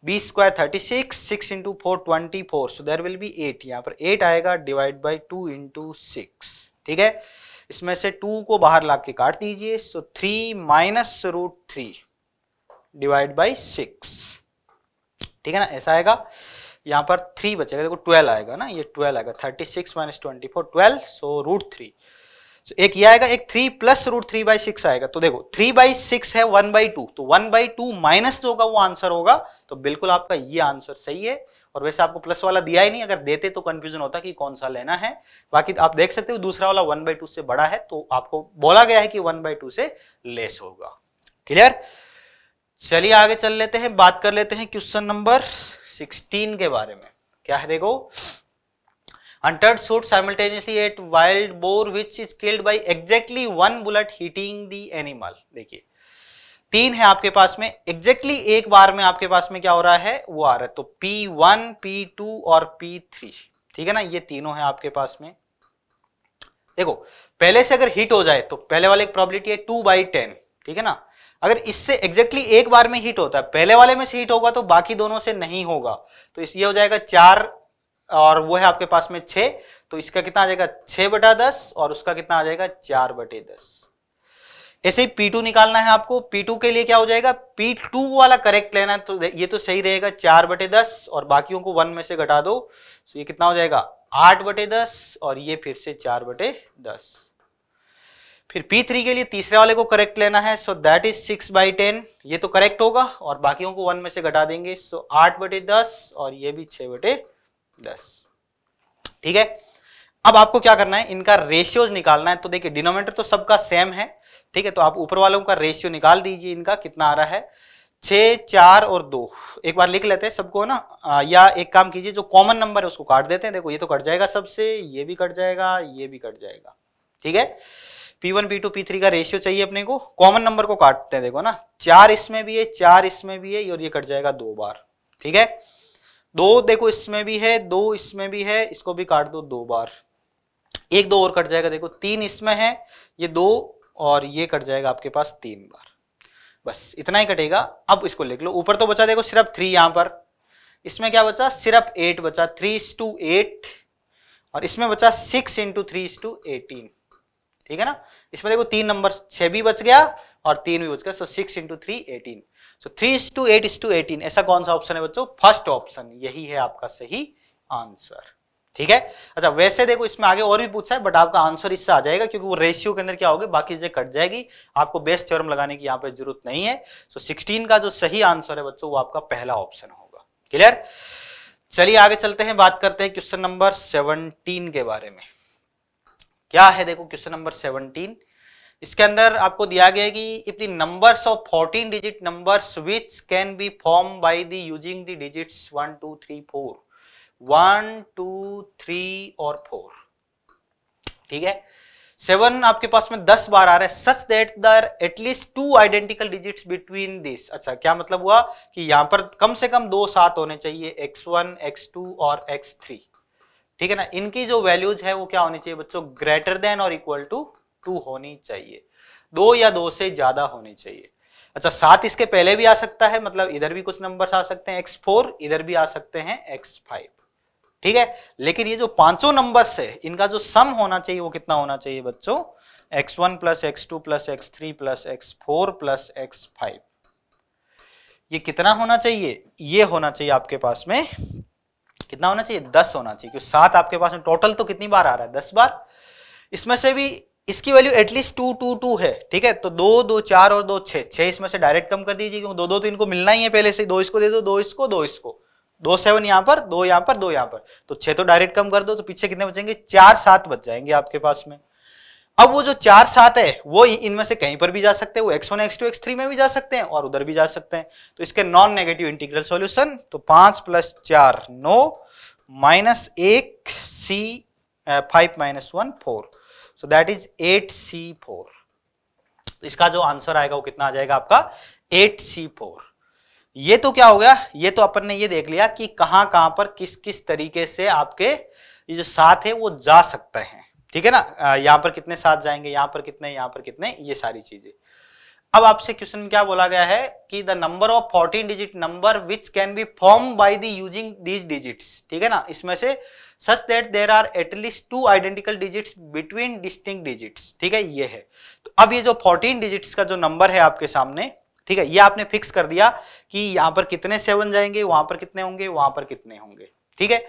B square thirty six six into four twenty four so there will be eight यहाँ पर एट आएगा divide by two into six ठीक है इसमें से to को बाहर ला के काट दीजिए so three minus root three divide by six ठीक है ना ऐसा आएगा यहाँ पर थ्री बचेगा देखो ट्वेल्व आएगा ना ये ट्वेल्व आएगा thirty six minus twenty four twelve so root three so एक ये आएगा एक three plus root three by six आएगा तो देखो थ्री बाई सिक्स है वन बाई टू तो वन बाई टू माइनस जो होगा वो आंसर होगा तो बिल्कुल आपका ये आंसर सही है और वैसे आपको प्लस वाला दिया ही नहीं अगर देते तो कंफ्यूजन होता कि कौन सा लेना है बाकी आप देख सकते हो दूसरा वाला वन बाई टू से बड़ा है तो आपको बोला गया है कि वन बाई टू से लेस होगा क्लियर चलिए आगे चल लेते हैं बात कर लेते हैं क्वेश्चन नंबर सिक्सटीन के बारे में क्या है देखो hunters shoot simultaneously at wild boar which is killed by exactly one bullet hitting the animal देखिए तीन है आपके पास में एग्जैक्टली exactly एक बार में आपके पास में क्या हो रहा है वो आ रहा है तो पी वन पी टू और पी थ्री ठीक है ना ये तीनों है आपके पास में देखो पहले से अगर हिट हो जाए तो पहले वाले एक प्रॉब्लिटी है टू बाई टेन ठीक है ना अगर इससे एग्जैक्टली exactly एक बार में हिट होता है पहले वाले में से हिट होगा तो बाकी दोनों से नहीं होगा तो इस ये हो जाएगा चार और वो है आपके पास में छे तो इसका कितना आ जाएगा छह बटा दस और उसका कितना आ जाएगा चार बटे दस ऐसे ही टू निकालना है आपको टू के लिए क्या हो जाएगा टू वाला करेक्ट लेना है तो ये तो सही रहेगा चार बटे दस और बाकियों को वन में से घटा दो तो ये कितना हो जाएगा आठ बटे दस और ये फिर से चार बटे दस फिर P3 के लिए तीसरे वाले को करेक्ट लेना है so that is six by ten ये तो करेक्ट होगा और बाकियों को वन में से घटा देंगे सो आठ बटे दस और ये भी छह बटे दस ठीक है अब आपको क्या करना है इनका रेशियोज निकालना है तो देखिए डिनोमेटर तो सबका सेम है ठीक है तो आप ऊपर वालों का रेशियो निकाल दीजिए इनका कितना आ रहा है छ चार और दो एक बार लिख लेते हैं सबको ना आ, या एक काम कीजिए जो कॉमन नंबर है उसको काट देते हैं देखो ये तो कट जाएगा सबसे ये भी कट जाएगा ये भी कट जाएगा ठीक है P one P two P three का रेशियो चाहिए अपने को कॉमन नंबर को काटते हैं देखो ना चार इसमें भी है चार इसमें भी है और ये कट जाएगा दो बार ठीक है दो देखो इसमें भी है दो इसमें भी है इसको भी काट दो दो बार एक दो और कट जाएगा देखो तीन इसमें है ये दो और ये कट जाएगा आपके पास तीन बार बस इतना ही कटेगा अब इसको लिख लो ऊपर तो बचा देखो सिर्फ थ्री यहां पर इसमें क्या बचा सिर्फ एट बचा थ्री टू एट और इसमें बचा six into three two eighteen ठीक है ना इसमें देखो तीन नंबर छह भी बच गया और तीन भी बच गया so six into three eighteen so three is to eight is to eighteen ऐसा कौन सा ऑप्शन है बच्चों फर्स्ट ऑप्शन यही है आपका सही आंसर ठीक है अच्छा वैसे देखो इसमें आगे और भी पूछा है बट आपका आंसर इससे आ जाएगा क्योंकि वो रेशियो के अंदर क्या होगी बाकी चीजें कट जाएगी आपको बेस्ट थ्योरम लगाने की यहाँ पे जरूरत नहीं है सो सिक्सटीन का जो सही आंसर है बच्चों वो आपका पहला ऑप्शन होगा क्लियर चलिए आगे चलते हैं बात करते हैं क्वेश्चन नंबर सेवनटीन के बारे में क्या है देखो क्वेश्चन नंबर सेवनटीन इसके अंदर आपको दिया गया कि if the numbers of fourteen digit numbers which can be form by the using the digits one two three four one two three और फोर ठीक है सेवन आपके पास में दस बार आ रहा है such that there at least two identical digits between this अच्छा क्या मतलब हुआ कि यहां पर कम से कम दो सात होने चाहिए एक्स वन एक्स टू और एक्स थ्री ठीक है ना इनकी जो वैल्यूज है वो क्या होनी चाहिए बच्चों ग्रेटर देन और इक्वल टू टू होनी चाहिए दो या दो से ज्यादा होनी चाहिए अच्छा सात इसके पहले भी आ सकता है मतलब इधर भी कुछ नंबर आ सकते हैं एक्स फोर इधर भी आ सकते हैं एक्स फाइव ठीक है लेकिन ये जो पांचों नंबर है इनका जो सम होना चाहिए वो कितना होना चाहिए बच्चों X one plus x two plus X three plus X four plus X five ये कितना होना चाहिए ये होना चाहिए आपके पास में कितना होना चाहिए दस होना चाहिए क्योंकि सात आपके पास में टोटल तो कितनी बार आ रहा है दस बार इसमें से भी इसकी value at least two two two है ठीक है तो दो दो चार और दो छह इसमें से डायरेक्ट कम कर दीजिए क्योंकि दो दो तो इनको मिलना ही है पहले से दो इसको दे दो दो इसको दो इसको दो सेवन यहां पर दो यहां पर दो यहां पर तो छह तो डायरेक्ट कम कर दो तो पीछे कितने बचेंगे चार सात बच जाएंगे आपके पास में अब वो जो चार सात है वो इनमें से कहीं पर भी जा सकते हैं वो X one X two X three में भी जा सकते हैं और उधर भी जा सकते हैं तो इसके नॉन नेगेटिव इंटीग्रल सॉल्यूशन तो पांच प्लस चार नो माइनस एक C five minus one four so that is eight C four तो इसका जो आंसर आएगा वो कितना आ जाएगा आपका एट सी फोर ये तो क्या हो गया ये तो अपन ने ये देख लिया कि कहां कहां पर किस किस तरीके से आपके ये जो साथ है वो जा सकते हैं ठीक है ना यहां पर कितने साथ जाएंगे यहां पर कितने यहां पर कितने ये सारी चीजें अब आपसे क्वेश्चन क्या बोला गया है कि the number of 14 digit number which can be form by the using these digits ठीक है ना इसमें से such that there are at least two identical digits between distinct digits ठीक है ये है तो अब ये जो 14 डिजिट्स का जो नंबर है आपके सामने ठीक है ये आपने फिक्स कर दिया कि यहां पर कितने सेवन जाएंगे वहां पर कितने होंगे वहां पर कितने होंगे ठीक है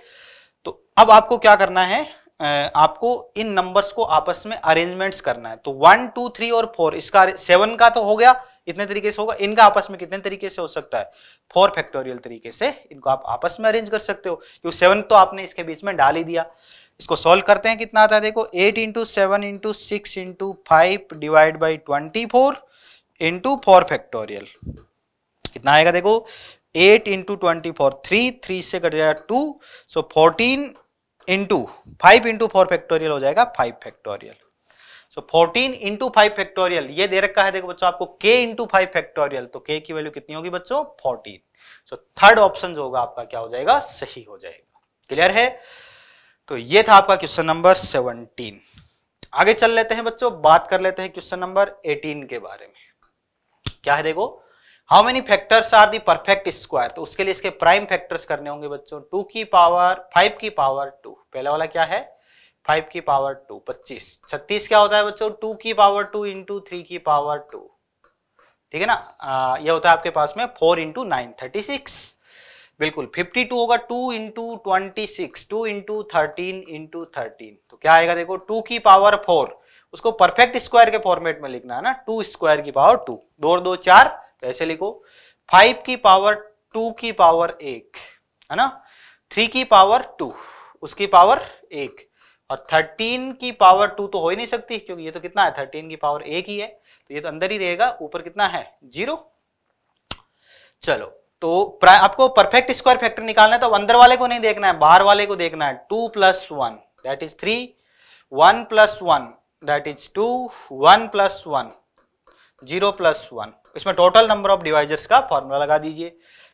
तो अब आपको क्या करना है आपको इन नंबर्स को आपस में अरेंजमेंट्स करना है तो वन टू थ्री और फोर इसका सेवन का तो हो गया इतने तरीके से होगा इनका आपस में कितने तरीके से हो सकता है फोर फैक्टोरियल तरीके से इनको आप आपस में अरेंज कर सकते हो क्योंकि सेवन तो आपने इसके बीच में डाल ही दिया इसको सॉल्व करते हैं कितना आता है देखो eight into seven into six into five divide by twenty four into four factorial कितना आएगा देखो eight into twenty four three three से कट जाएगा two so fourteen into five into four factorial हो जाएगा five factorial so fourteen into five factorial ये दे रखा है देखो बच्चों आपको k इंटू फाइव फैक्टोरियल तो k की वैल्यू कितनी होगी बच्चों फोर्टीन सो थर्ड ऑप्शन जो होगा आपका क्या हो जाएगा सही हो जाएगा क्लियर है तो ये था आपका क्वेश्चन नंबर सेवनटीन आगे चल लेते हैं बच्चों बात कर लेते हैं क्वेश्चन नंबर एटीन के बारे में क्या है देखो how many factors are the perfect square तो उसके लिए इसके प्राइम फैक्टर्स करने होंगे बच्चों टू की पावर फाइव की पावर टू पहला वाला क्या है फाइव की पावर टू पच्चीस छत्तीस क्या होता है बच्चों टू की पावर टू इंटू थ्री की पावर टू ठीक है ना यह ये होता है आपके पास में four into nine thirty six बिल्कुल फिफ्टी टू होगा two into twenty six two into thirteen into thirteen तो क्या आएगा देखो टू की पावर फोर उसको परफेक्ट स्क्वायर के फॉर्मेट में लिखना है ना टू स्क्वायर की पावर टू दो दो चार तो ऐसे लिखो फाइव की पावर टू की पावर एक है ना थ्री की पावर टू उसकी पावर एक और थर्टीन की पावर टू तो हो ही नहीं सकती क्योंकि ये तो कितना है थर्टीन की पावर एक ही है तो ये तो अंदर ही रहेगा ऊपर कितना है जीरो चलो तो आपको परफेक्ट स्क्वायर फैक्टर निकालना है तो अंदर वाले को नहीं देखना है बाहर वाले को देखना है two plus one that is three one plus one that is two one plus one zero plus one इसमें टोटल नंबर ऑफ डिवाइजर्स का फॉर्मूला लगा दीजिए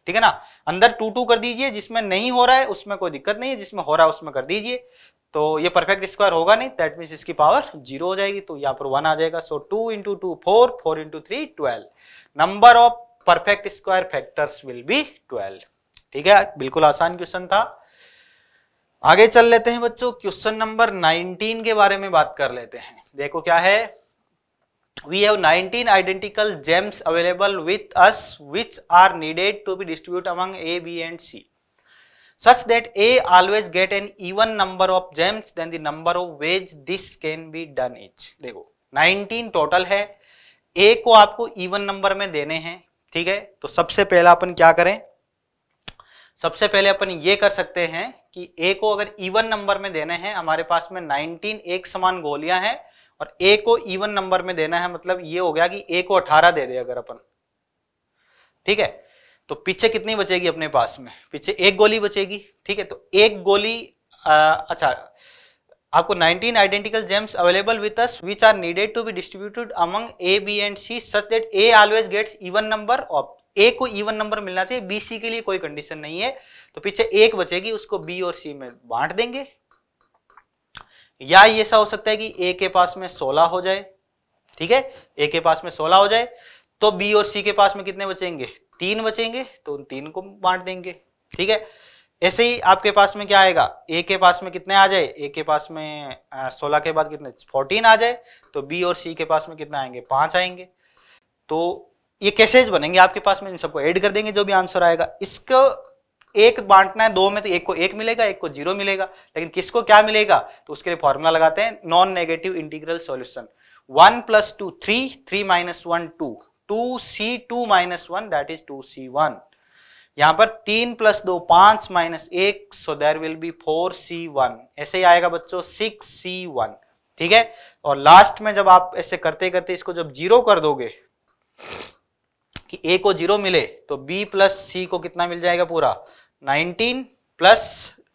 ठीक है ना अंदर टू टू कर दीजिए जिसमें नहीं हो रहा है उसमें कोई दिक्कत नहीं है जिसमें हो रहा है उसमें कर दीजिए तो ये परफेक्ट स्क्वायर होगा नहीं दैट मीन्स इसकी पावर जीरो हो जाएगी तो यहाँ पर वन आ जाएगा so two into two four four into three twelve number of perfect square factors will be twelve ठीक है बिल्कुल आसान क्वेश्चन था आगे चल लेते हैं बच्चों क्वेश्चन नंबर 19 के बारे में बात कर लेते हैं देखो क्या है we have 19 identical gems available with us which are needed to be distribute among A B and C such that A always get an even number of gems then number of ways this can be done each देखो 19 total है ए को आपको even number में देने हैं ठीक है तो सबसे पहला अपन क्या करें सबसे पहले अपन ये कर सकते हैं कि ए को अगर इवन नंबर में देने हैं हमारे पास में 19 एक समान गोलियां हैं और ए को इवन नंबर में देना है मतलब ये हो गया कि ए को 18 दे दे अगर अपन ठीक है तो पीछे कितनी बचेगी अपने पास में पीछे एक गोली बचेगी ठीक है तो एक गोली आ, अच्छा आपको 19 identical gems available with us which are needed to be distributed among A B and C such that A always gets even number of A को इवन नंबर मिलना चाहिए बी सी के लिए कोई कंडीशन नहीं है तो पीछे एक बचेगी उसको बी और सी में बांट देंगे या ऐसा हो सकता है कि ए के पास में सोलह हो जाए ठीक है ए के पास में सोलह हो जाए तो बी और सी के पास में कितने बचेंगे तीन बचेंगे तो उन तीन को बांट देंगे ठीक है ऐसे ही आपके पास में क्या आएगा ए के पास में कितने आ जाए ए के पास में सोलह के बाद कितने फोर्टीन आ जाए तो बी और सी के पास में कितने आएंगे पांच आएंगे तो ये कैसेज बनेंगे आपके पास में इन सबको ऐड कर देंगे जो भी आंसर आएगा इसको एक बांटना है दो में तो एक को एक मिलेगा एक को जीरो मिलेगा लेकिन किसको क्या मिलेगा तो उसके लिए फॉर्मूला लगाते हैं non negative integral solution one plus two three three minus one two two C two minus one that is two C one यहां पर तीन प्लस दो पांच माइनस एक so there will be four C one ऐसे ही आएगा बच्चों सिक्स सी वन ठीक है और लास्ट में जब आप ऐसे करते करते इसको जब जीरो कर दोगे कि ए को जीरो मिले तो बी प्लस सी को कितना मिल जाएगा पूरा 19 plus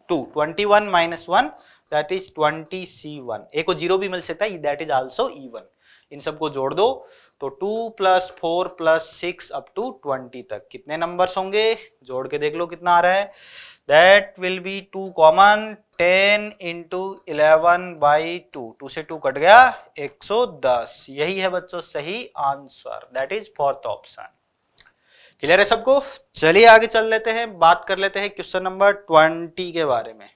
two twenty one minus one that is twenty C one A को जीरो भी मिल सकता है that is also E one इन सबको जोड़ दो तो two plus four plus six up to twenty तक कितने नंबर्स होंगे जोड़ के देख लो कितना आ रहा है that will be two common ten into eleven by two two से टू कट गया एक सौ दस यही है बच्चों सही answer that is fourth option clear है सबको चलिए आगे चल लेते हैं बात कर लेते हैं क्वेश्चन नंबर ट्वेंटी के बारे में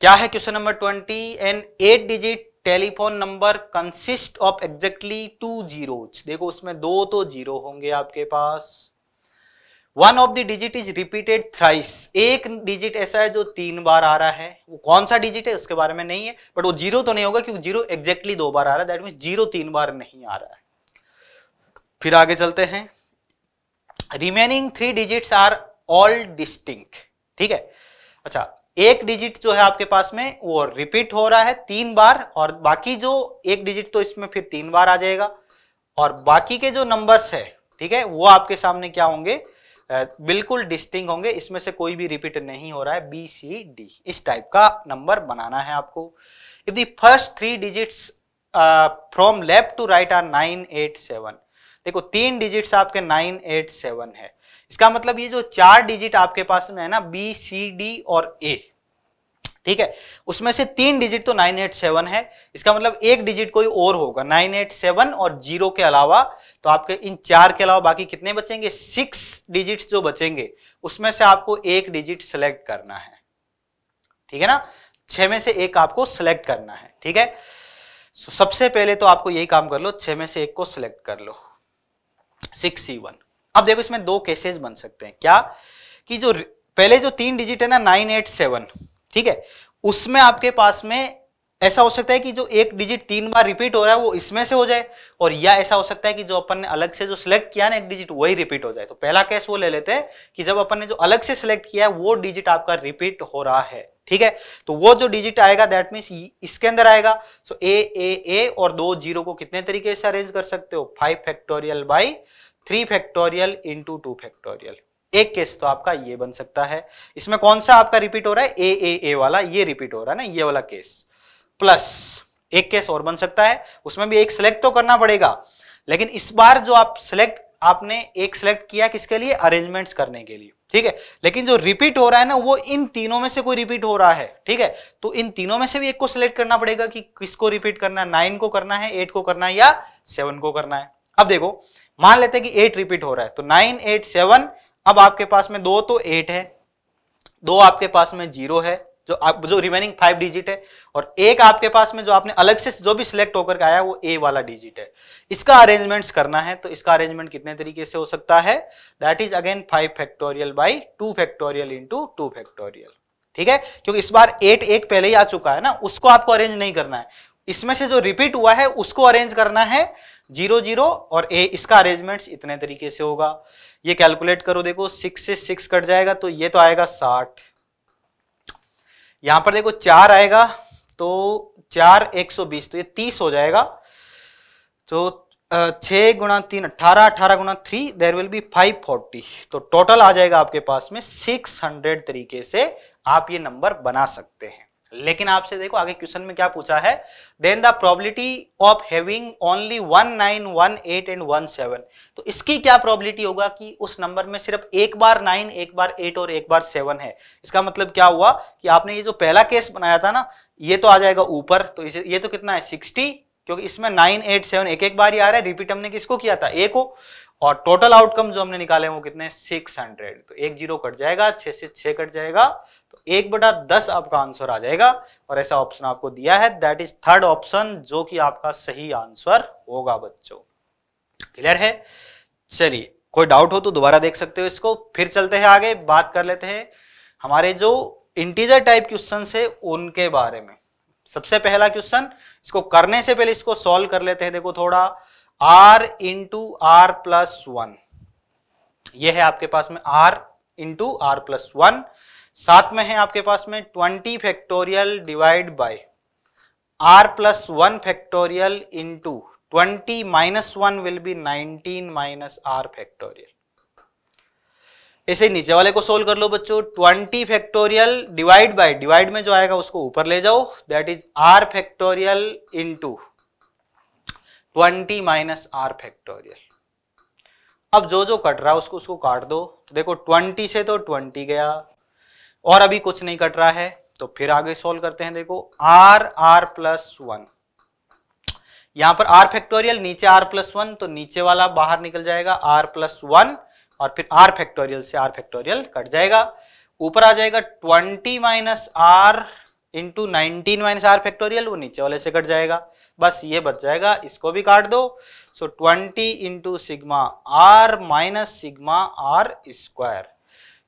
क्या है question number twenty an eight digit telephone number consist of exactly two zero देखो उसमें दो तो जीरो होंगे आपके पास one of the digit is repeated thrice एक डिजिट ऐसा है जो तीन बार आ रहा है वो कौन सा डिजिट है उसके बारे में नहीं है बट वो जीरो तो नहीं होगा क्योंकि जीरो एग्जैक्टली दो बार आ रहा है दैट मीन जीरो तीन बार नहीं आ रहा है फिर आगे चलते हैं remaining three digits are all distinct ठीक है अच्छा एक डिजिट जो है आपके पास में वो रिपीट हो रहा है तीन बार और बाकी जो एक डिजिट तो इसमें फिर तीन बार आ जाएगा और बाकी के जो नंबर्स है ठीक है वो आपके सामने क्या होंगे बिल्कुल डिस्टिंग होंगे इसमें से कोई भी रिपीट नहीं हो रहा है बी सी डी इस टाइप का नंबर बनाना है आपको if the first three digits from left to right are nine eight seven देखो तीन डिजिट्स आपके नाइन एट सेवन है इसका मतलब ये जो चार डिजिट आपके पास में है ना बी सी डी और ए ठीक है उसमें से तीन डिजिट तो 987 है इसका मतलब एक डिजिट कोई और होगा 987 और जीरो के अलावा तो आपके इन चार के अलावा बाकी कितने बचेंगे सिक्स डिजिट जो बचेंगे उसमें से आपको एक डिजिट सेलेक्ट करना है ठीक है ना छह में से एक आपको सेलेक्ट करना है ठीक है सबसे पहले तो आपको यही काम कर लो छह में से एक को सिलेक्ट कर लो सिक्स सी वन अब देखो इसमें दो केसेस बन सकते हैं क्या कि जो पहले जो तीन डिजिट है ना नाइन एट सेवन ठीक है उसमें आपके पास में ऐसा हो सकता है कि जो एक डिजिट तीन बार रिपीट हो रहा है वो इसमें से हो जाए और या ऐसा हो सकता है कि जो अपन ने अलग से जो सिलेक्ट किया ना एक डिजिट वही रिपीट हो जाए तो पहला केस वो ले लेते हैं कि जब अपन ने जो अलग से सिलेक्ट किया है वो डिजिट आपका रिपीट हो रहा है ठीक है तो वो जो डिजिट आएगा दैट मीन्स इसके अंदर आएगा सो ए ए ए और दो जीरो को कितने तरीके से अरेंज कर सकते हो five factorial by three factorial into two factorial एक केस तो आपका ये बन सकता है इसमें कौन सा आपका रिपीट हो रहा है ए ए ए वाला ये रिपीट हो रहा है ना ये वाला केस प्लस एक केस और बन सकता है उसमें भी एक सिलेक्ट तो करना पड़ेगा लेकिन इस बार जो आप सिलेक्ट आपने एक सिलेक्ट किया किसके लिए अरेंजमेंट्स करने के लिए ठीक है लेकिन जो रिपीट हो रहा है ना वो इन तीनों में से कोई रिपीट हो रहा है ठीक है तो इन तीनों में से भी एक को सिलेक्ट करना पड़ेगा कि किसको रिपीट करना है नाइन को करना है एट को करना है या सेवन को करना है अब देखो मान लेते हैं कि एट रिपीट हो रहा है तो नाइन एट सेवन अब आपके पास में दो तो एट है दो आपके पास में जीरो है जो आप जो रिमेनिंग फाइव डिजिट है और एक आपके पास में जो आपने अलग से जो भी सिलेक्ट होकर आया वो ए वाला डिजिट है इसका अरेंजमेंट्स करना है तो इसका अरेंजमेंट कितने तरीके से हो सकता है that is again five factorial by two factorial into two factorial ठीक है क्योंकि इस बार एट एक पहले ही आ चुका है ना उसको आपको अरेंज नहीं करना है इसमें से जो रिपीट हुआ है उसको अरेंज करना है जीरो जीरो और ए इसका अरेंजमेंट इतने तरीके से होगा ये कैलकुलेट करो देखो सिक्स से सिक्स कट जाएगा तो ये तो आएगा साठ यहां पर देखो चार आएगा तो चार एक सौ बीस तो ये तीस हो जाएगा तो छह गुणा तीन अठारह अठारह गुणा three there will be five forty तो टोटल आ जाएगा आपके पास में सिक्स हंड्रेड तरीके से आप ये नंबर बना सकते हैं लेकिन आपसे देखो आगे क्वेश्चन में क्या पूछा है then the probability of having only one nine one eight and one seven तो इसकी क्या प्रोबेबिलिटी होगा कि उस नंबर में सिर्फ एक बार नाइन एक बार एट और एक बार सेवन है इसका मतलब क्या हुआ कि आपने ये जो पहला केस बनाया था ना ये तो आ जाएगा ऊपर तो इसे ये तो कितना है सिक्सटी क्योंकि इसमें नाइन एट सेवन एक एक बार ही आ रहा है रिपीट हमने किसको किया था ए को और टोटल आउटकम जो हमने निकाले वो कितने सिक्स हंड्रेड तो एक जीरो कट जाएगा छह से छह कट जाएगा तो एक बटा दस आपका आंसर आ जाएगा और ऐसा ऑप्शन आपको दिया है दैट इज थर्ड ऑप्शन जो कि आपका सही आंसर होगा बच्चों क्लियर है चलिए कोई डाउट हो तो दोबारा देख सकते हो इसको फिर चलते हैं आगे बात कर लेते हैं हमारे जो इंटीजर टाइप क्वेश्चन है उनके बारे में सबसे पहला क्वेश्चन इसको करने से पहले इसको सॉल्व कर लेते हैं देखो थोड़ा R into R plus one ये है आपके पास में R into R plus one साथ में है आपके पास में twenty factorial divide by R plus one factorial into twenty minus one will be nineteen minus R factorial ऐसे नीचे वाले को सोल्व कर लो बच्चों 20 फैक्टोरियल डिवाइड बाय डिवाइड में जो आएगा उसको ऊपर ले जाओ that is R factorial into twenty minus R factorial अब जो जो कट रहा है उसको उसको काट दो तो देखो 20 से तो 20 गया और अभी कुछ नहीं कट रहा है तो फिर आगे सॉल्व करते हैं देखो आर आर प्लस वन यहां पर आर फैक्टोरियल नीचे आर प्लस वन तो नीचे वाला बाहर निकल जाएगा आर प्लस वन और फिर आर फैक्टोरियल से आर फैक्टोरियल कट जाएगा ऊपर आ जाएगा twenty minus are into nineteen minus R factorial वो नीचे वाले से कट जाएगा बस ये बच जाएगा इसको भी काट दो so twenty into sigma R minus sigma R square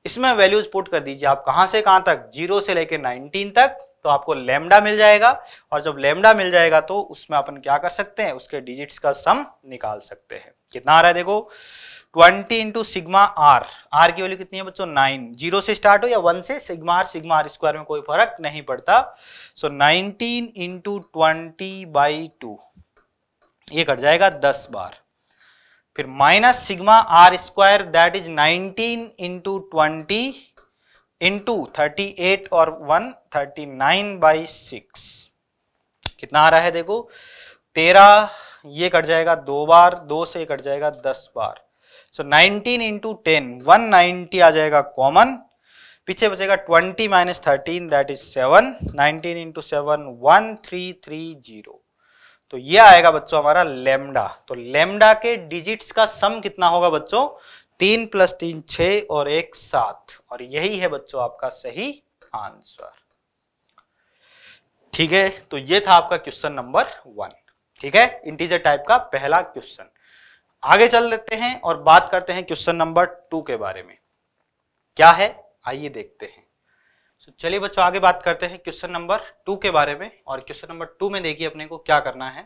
इसमें वैल्यूज पुट कर दीजिए आप कहां से कहां तक जीरो से लेकर नाइनटीन तक तो आपको लेमडा मिल जाएगा और जब लेमडा मिल जाएगा तो उसमें अपन क्या कर सकते हैं उसके डिजिट्स का सम निकाल सकते हैं कितना आ रहा है देखो twenty into sigma R R की वैल्यू कितनी है बच्चों नाइन जीरो से स्टार्ट हो या वन से sigma R sigma R square में कोई फर्क नहीं पड़ता so nineteen into twenty by two ये कट जाएगा दस बार फिर minus sigma R square that is 19 into twenty into thirty और one thirty nine by six कितना आ रहा है देखो 13 ये कट जाएगा दो बार दो से कट जाएगा दस बार so nineteen into ten one आ जाएगा कॉमन पीछे बचेगा 20 minus thirteen that is 7 19 into seven one three three zero तो ये आएगा बच्चों हमारा लेमडा तो लेमडा के डिजिट्स का सम कितना होगा बच्चों तीन प्लस तीन छ और एक सात और यही है बच्चों आपका सही आंसर ठीक है तो ये था आपका क्वेश्चन नंबर वन ठीक है इंटीजर टाइप का पहला क्वेश्चन आगे चल लेते हैं और बात करते हैं क्वेश्चन नंबर टू के बारे में क्या है आइए देखते हैं सो चलिए बच्चों आगे बात करते हैं क्वेश्चन नंबर टू के बारे में और क्वेश्चन नंबर टू में देखिए अपने को क्या करना है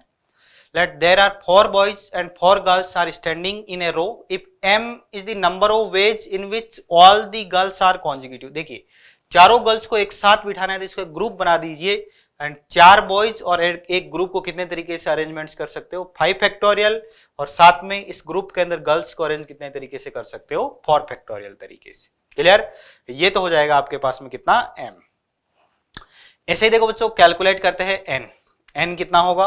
let there are four boys and four girls are standing in a row if M is the number of ways in which all the girls are देखिए चारों गर्ल्स को एक साथ बिठाना है तो इसको एक ग्रुप बना दीजिए एंड चार बॉयज और एक ग्रुप को कितने तरीके से अरेंजमेंट्स कर सकते हो फाइव फैक्टोरियल और साथ में इस ग्रुप के अंदर गर्ल्स को अरेंज कितने तरीके से कर सकते हो फोर फैक्टोरियल तरीके से क्लियर ये तो हो जाएगा आपके पास में कितना एम ऐसे ही देखो बच्चों कैलकुलेट करते हैं एन एन कितना होगा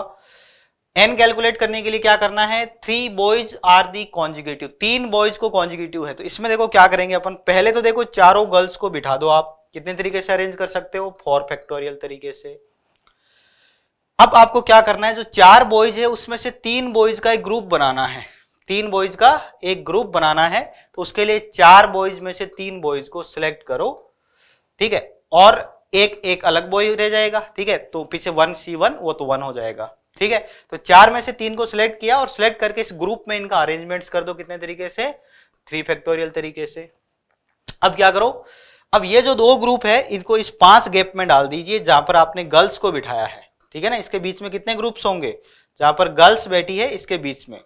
एन कैलकुलेट करने के लिए क्या करना है three boys are the consecutive तीन बॉयज को कॉन्जिगेटिव है तो इसमें देखो क्या करेंगे अपन पहले तो देखो चारों गर्ल्स को बिठा दो आप कितने तरीके से अरेंज कर सकते हो फोर फैक्टोरियल तरीके से अब आपको क्या करना है जो चार बॉयज है उसमें से तीन बॉयज का एक ग्रुप बनाना है तीन बॉयज का एक ग्रुप बनाना है तो उसके लिए चार बॉयज में से तीन बॉयज को सिलेक्ट करो ठीक है और एक एक अलग बॉय रह जाएगा ठीक है तो पीछे वन सी वन वो तो वन हो जाएगा ठीक है तो चार में से तीन को सिलेक्ट किया और सिलेक्ट करके इस ग्रुप में इनका अरेंजमेंट्स कर दो कितने तरीके से थ्री फैक्टोरियल तरीके से अब क्या करो अब ये जो दो ग्रुप है इनको इस पांच गैप में डाल दीजिए जहां पर आपने गर्ल्स को बिठाया है ठीक है ना इसके बीच में कितने ग्रुप्स होंगे जहां पर गर्ल्स बैठी है इसके बीच में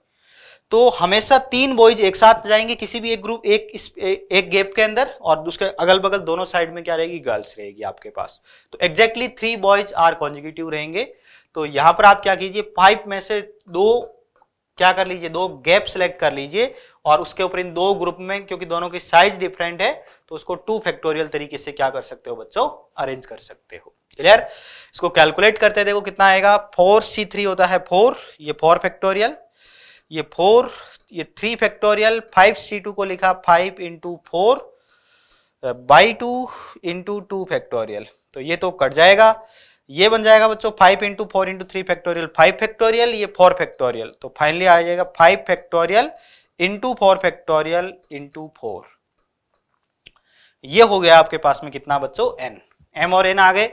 तो हमेशा तीन बॉयज एक साथ जाएंगे किसी भी एक ग्रुप एक इस, ए, एक गैप के अंदर और उसके अगल बगल दोनों साइड में क्या रहेगी गर्ल्स रहेगी आपके पास तो exactly three boys are consecutive रहेंगे तो यहां पर आप क्या कीजिए फाइव में से दो क्या कर लीजिए दो गैप सेलेक्ट कर लीजिए और उसके ऊपर इन दो ग्रुप में क्योंकि दोनों की साइज डिफरेंट है तो उसको टू फैक्टोरियल तरीके से क्या कर सकते हो बच्चों अरेंज कर सकते हो क्लियर इसको कैलकुलेट करते देखो कितना आएगा फोर सी थ्री होता है फोर ये फोर फैक्टोरियल ये फोर ये three factorial five C two को लिखा five into four by two into two factorial तो ये तो कट जाएगा ये बन जाएगा बच्चों five into four into three factorial five factorial ये फोर फैक्टोरियल तो फाइनली आ जाएगा five factorial into four factorial into four ये हो गया आपके पास में कितना बच्चों एन एम और एन आ गए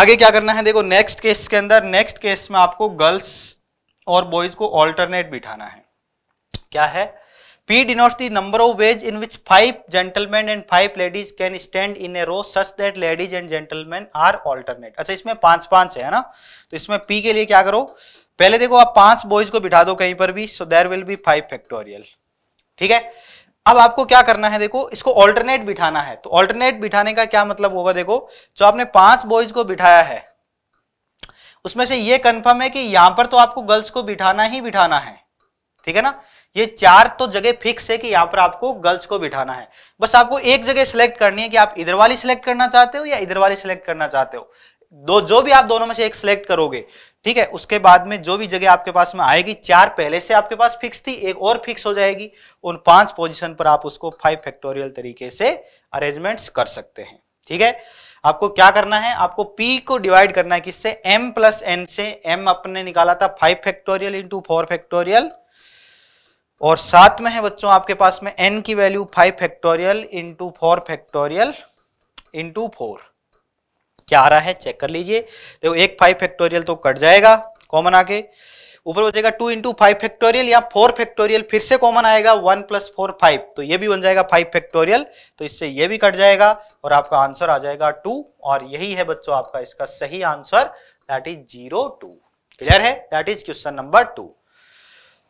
आगे क्या करना है देखो नेक्स्ट केस के अंदर नेक्स्ट केस में आपको गर्ल्स और बॉयज को ऑल्टरनेट बिठाना है क्या है P denotes the number of ways in which five gentleman and five ladies can stand in a row such that ladies and gentleman are alternate अच्छा इसमें पांच पांच है ना तो इसमें पी के लिए क्या करो पहले देखो आप पांच बॉयज को बिठा दो कहीं पर भी so there will be five factorial ठीक है अब आपको क्या करना है देखो इसको ऑल्टरनेट बिठाना है तो ऑल्टरनेट बिठाने का क्या मतलब होगा देखो जो आपने पांच बॉयज को बिठाया है उसमें से ये कंफर्म है कि यहां पर तो आपको गर्ल्स को बिठाना ही बिठाना है ठीक है ना ये चार तो जगह फिक्स है कि यहाँ पर आपको गर्ल्स को बिठाना है बस आपको एक जगह सिलेक्ट करनी है कि आप इधर वाली सिलेक्ट करना चाहते हो या इधर वाली सिलेक्ट करना चाहते हो दो जो भी आप दोनों में से एक सिलेक्ट करोगे ठीक है उसके बाद में जो भी जगह आपके पास में आएगी चार पहले से आपके पास फिक्स थी एक और फिक्स हो जाएगी उन पांच पोजिशन पर आप उसको फाइव फैक्टोरियल तरीके से अरेन्जमेंट कर सकते हैं ठीक है आपको क्या करना है आपको p को डिवाइड करना है किससे m प्लस एन से m अपने निकाला था five factorial into four factorial और साथ में है बच्चों आपके पास में n की वैल्यू five factorial into four factorial into four क्या आ रहा है चेक कर लीजिए देखो एक फाइव फैक्टोरियल तो कट जाएगा कॉमन आके ऊपर हो जाएगा टू इंटू फाइव फैक्टोरियल या फोर फैक्टोरियल फिर से कॉमन आएगा वन प्लस फोर फाइव तो ये भी बन जाएगा फाइव फैक्टोरियल तो इससे ये भी कट जाएगा और आपका आंसर आ जाएगा टू और यही है बच्चों आपका इसका सही answer that is zero two clear है that is question number two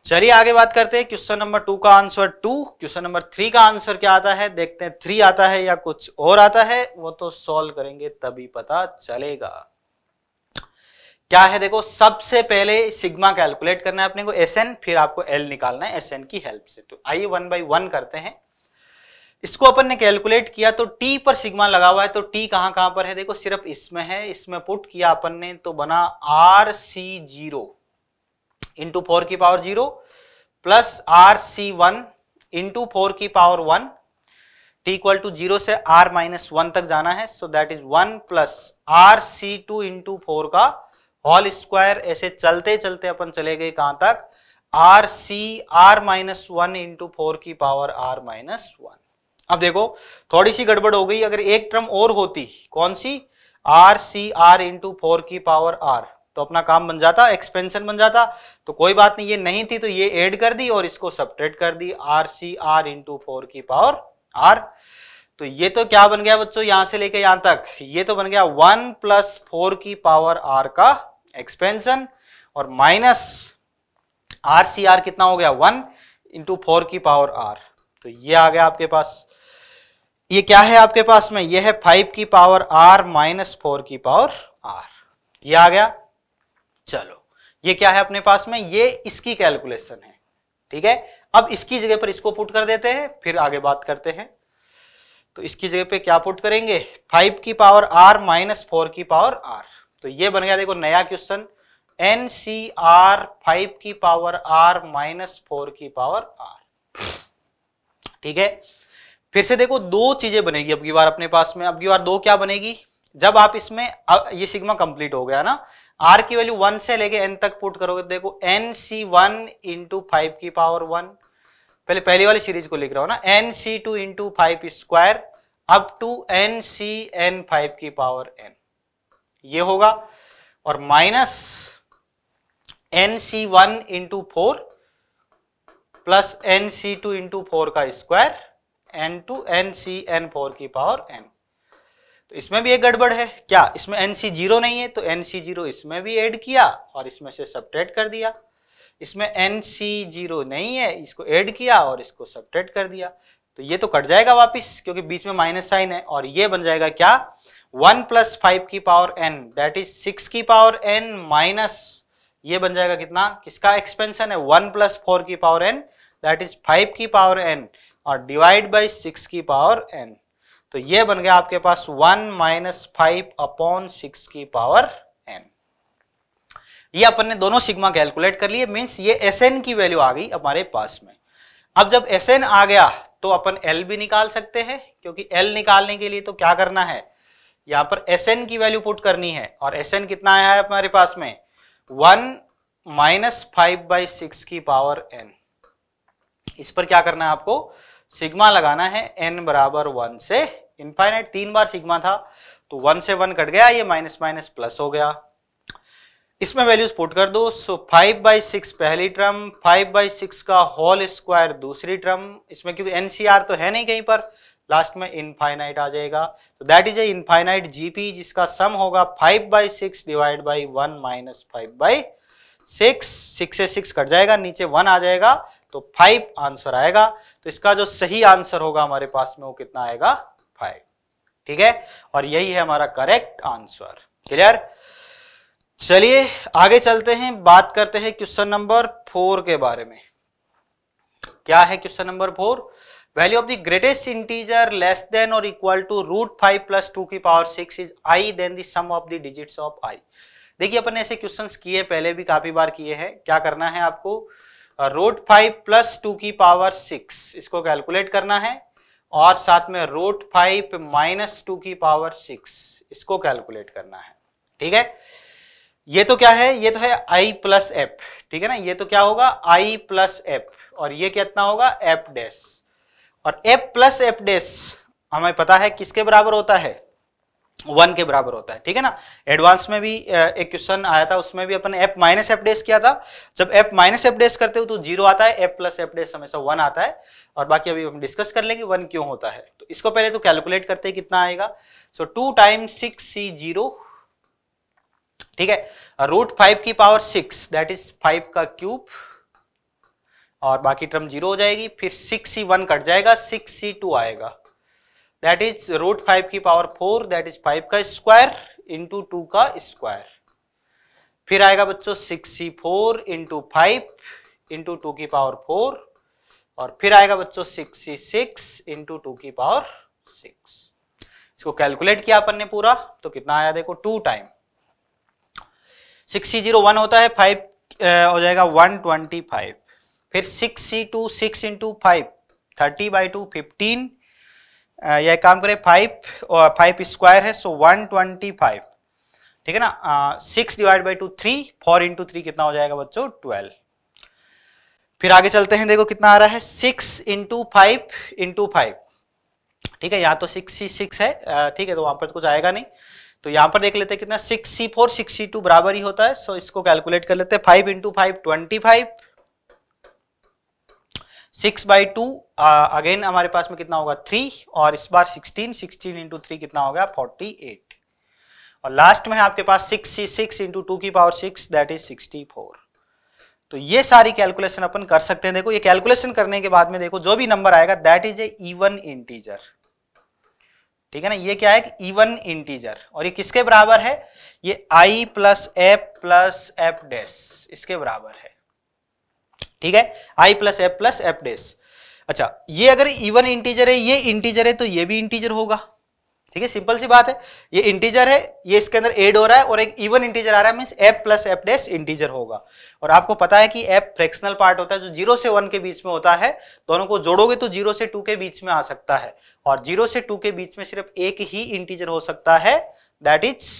चलिए आगे बात करते हैं क्वेश्चन नंबर टू का answer two question number three का आंसर क्या आता है देखते हैं थ्री आता है या कुछ और आता है वो तो सॉल्व करेंगे तभी पता चलेगा क्या है देखो सबसे पहले सिग्मा कैलकुलेट करना है अपने को एस एन फिर आपको एल निकालना है एस एन की हेल्प से तो आइए वन बाई वन करते हैं इसको अपन ने कैलकुलेट किया तो टी पर सिग्मा लगा हुआ है तो टी कहां कहां पर है देखो सिर्फ इसमें है इसमें पुट किया अपन ने तो बना R C zero into four की power zero plus R C one into four की power one T equal to zero से आर माइनस वन तक जाना है so that is one plus R C two into four का whole square ऐसे चलते चलते अपन चले गए कहां तक R C R minus one into four की पावर आर माइनस वन अब देखो थोड़ी सी गड़बड़ हो गई अगर एक टर्म और होती कौन सी R C R into four की पावर आर तो अपना काम बन जाता एक्सपेंशन बन जाता तो कोई बात नहीं ये नहीं थी तो ये ऐड कर दी और इसको सपरेट कर दी R C R into four की पावर आर तो ये तो क्या बन गया बच्चों यहां से लेके यहां तक ये तो बन गया वन प्लस फोर की पावर आर का एक्सपेंशन और माइनस आर सी आर कितना हो गया वन इंटू फोर की पावर आर तो ये आ गया आपके पास ये क्या है आपके पास में ये है फाइव की पावर आर माइनस फोर की पावर आर ये आ गया चलो ये क्या है अपने पास में ये इसकी कैलकुलेशन है ठीक है अब इसकी जगह पर इसको पुट कर देते हैं फिर आगे बात करते हैं तो इसकी जगह पे क्या पुट करेंगे फाइव की पावर आर माइनस फोर की पावर आर तो ये बन गया देखो नया question N C R five की पावर आर माइनस फोर की पावर आर ठीक है फिर से देखो दो चीजें बनेगी अब की बार अपने पास में अब की बार दो क्या बनेगी जब आप इसमें ये सिग्मा कंप्लीट हो गया ना आर की वैल्यू वन से लेके एन तक पुट करोगे देखो N C one into five की पावर वन पहले पहली वाली सीरीज को लिख रहा हूं ना N C two into five square up to N C N five की पावर एन ये होगा और minus N C one into four plus N C two into four का square N two N C N four की power N तो इसमें भी एक गड़बड़ है क्या इसमें एन सी जीरो नहीं है तो एन सी जीरो इसमें भी ऐड किया और इसमें से सब्ट्रैक्ट कर दिया इसमें एन सी जीरो नहीं है इसको ऐड किया और इसको सब्ट्रैक्ट कर दिया तो ये तो कट जाएगा वापस क्योंकि बीच में माइनस साइन है और ये बन जाएगा क्या वन प्लस फाइव की power N that is six की पावर एन माइनस ये बन जाएगा कितना किसका एक्सपेंशन है वन प्लस फोर की power N that is five की पावर एन और डिवाइड बाई सिक्स की पावर एन तो ये बन गया आपके पास one minus five upon six की पावर एन ये अपन ने दोनों सिग्मा कैलकुलेट कर लिए मीन्स ये एस एन की वैल्यू आ गई हमारे पास में अब जब एस एन आ गया तो अपन एल भी निकाल सकते हैं क्योंकि एल निकालने के लिए तो क्या करना है यहां पर एस एन की वैल्यू पुट करनी है और एस एन कितना आया है हमारे पास में one minus five by six की पावर एन इस पर क्या करना है आपको सिग्मा लगाना है एन बराबर वन से इनफाइनाइट तीन बार सिग्मा था तो वन से वन कट गया ये माइनस माइनस प्लस हो गया इसमें वैल्यूज पुट कर दो सो फाइव बाई सिक्स पहली ट्रम फाइव बाई सिक्स का होल स्क्वायर दूसरी ट्रम इसमें क्योंकि एनसीआर तो है नहीं कहीं पर लास्ट में इनफाइनाइट आ जाएगा तो that is a infinite GP जिसका सम होगा five by six divide by one minus five by six six से सिक्स कट जाएगा नीचे वन आ जाएगा तो फाइव आंसर आएगा तो इसका जो सही आंसर होगा हमारे पास में वो कितना आएगा फाइव ठीक है और यही है हमारा करेक्ट आंसर क्लियर चलिए आगे चलते हैं बात करते हैं क्वेश्चन नंबर फोर के बारे में क्या है question number four value of the greatest integer less than और equal to root five plus two की power six is I then sum of the digits of I देखिए अपन ऐसे क्वेश्चन किए पहले भी काफी बार किए हैं क्या करना है आपको रूट फाइव प्लस टू की पावर सिक्स इसको कैलकुलेट करना है और साथ में रूट फाइव माइनस टू की पावर सिक्स इसको कैलकुलेट करना है ठीक है ये तो क्या है ये तो है आई प्लस एफ ठीक है ना ये तो क्या होगा आई प्लस एफ और ये कितना होगा एफ डैश और f प्लस एफ डेस हमें पता है किसके बराबर होता है वन के बराबर होता है ठीक है ना एडवांस में भी एक क्वेश्चन आया था उसमें भी अपन एफ माइनस एफ डेस किया था जब एफ माइनस एफ डेस करते हो तो जीरो आता है एफ प्लस एफ डेस हमेशा वन आता है और बाकी अभी हम डिस्कस कर लेंगे वन क्यों होता है तो इसको पहले तो कैलकुलेट करते हैं कितना आएगा so two time six C zero ठीक है रूट फाइव की power six that is five का क्यूब और बाकी टर्म जीरो हो जाएगी फिर सिक्स सी वन कट जाएगा सिक्स सी टू आएगा दैट इज रूट फाइव की power four that is five का स्क्वायर इंटू टू का स्क्वायर फिर आएगा बच्चों six C four into five into two की पावर फोर और फिर आएगा बच्चों six C six into two की पावर सिक्स इसको कैलकुलेट किया अपन ने पूरा तो कितना आया देखो two time six C zero one होता है फाइव हो जाएगा वन ट्वेंटी फाइव फिर six C two six into five thirty by two fifteen यह काम करें फाइव फाइव स्क्वायर है सो वन ट्वेंटी फाइव ठीक है ना six divide by two three four into three कितना हो जाएगा बच्चों ट्वेल्व फिर आगे चलते हैं देखो कितना आ रहा है six into five into five ठीक है यहाँ तो सिक्स सी सिक्स है uh, ठीक है तो वहां पर तो कुछ आएगा नहीं तो यहाँ पर देख लेते हैं कितना six C four six C two बराबर ही होता है सो इसको कैलकुलेट कर लेते हैं five into five twenty five six by two again हमारे पास में कितना होगा थ्री और इस बार सिक्सटीन सिक्सटीन इंटू थ्री कितना होगा फोर्टी एट और लास्ट में आपके पास six C six into two की power six that is sixty four तो ये सारी कैलकुलेशन अपन कर सकते हैं देखो ये कैलकुलेशन करने के बाद में देखो जो भी नंबर आएगा that is a even integer ठीक है ना ये क्या है इवन इंटीजर और ये किसके बराबर है ये I plus F plus F dash इसके बराबर है ठीक है I plus F plus F dash अच्छा ये अगर इवन इंटीजर है ये इंटीजर है तो ये भी इंटीजर होगा ठीक है सिंपल सी बात है ये इंटीजर है ये इसके अंदर एड हो रहा है और एक इवन इंटीजर आ रहा है mean F plus F dash integer होगा और आपको पता है कि एफ फ्रैक्शनल पार्ट होता है जो जीरो से वन के बीच में होता है दोनों को जोड़ोगे तो जीरो से टू के बीच में आ सकता है और जीरो से टू के बीच में सिर्फ एक ही इंटीजर हो सकता है दैट इज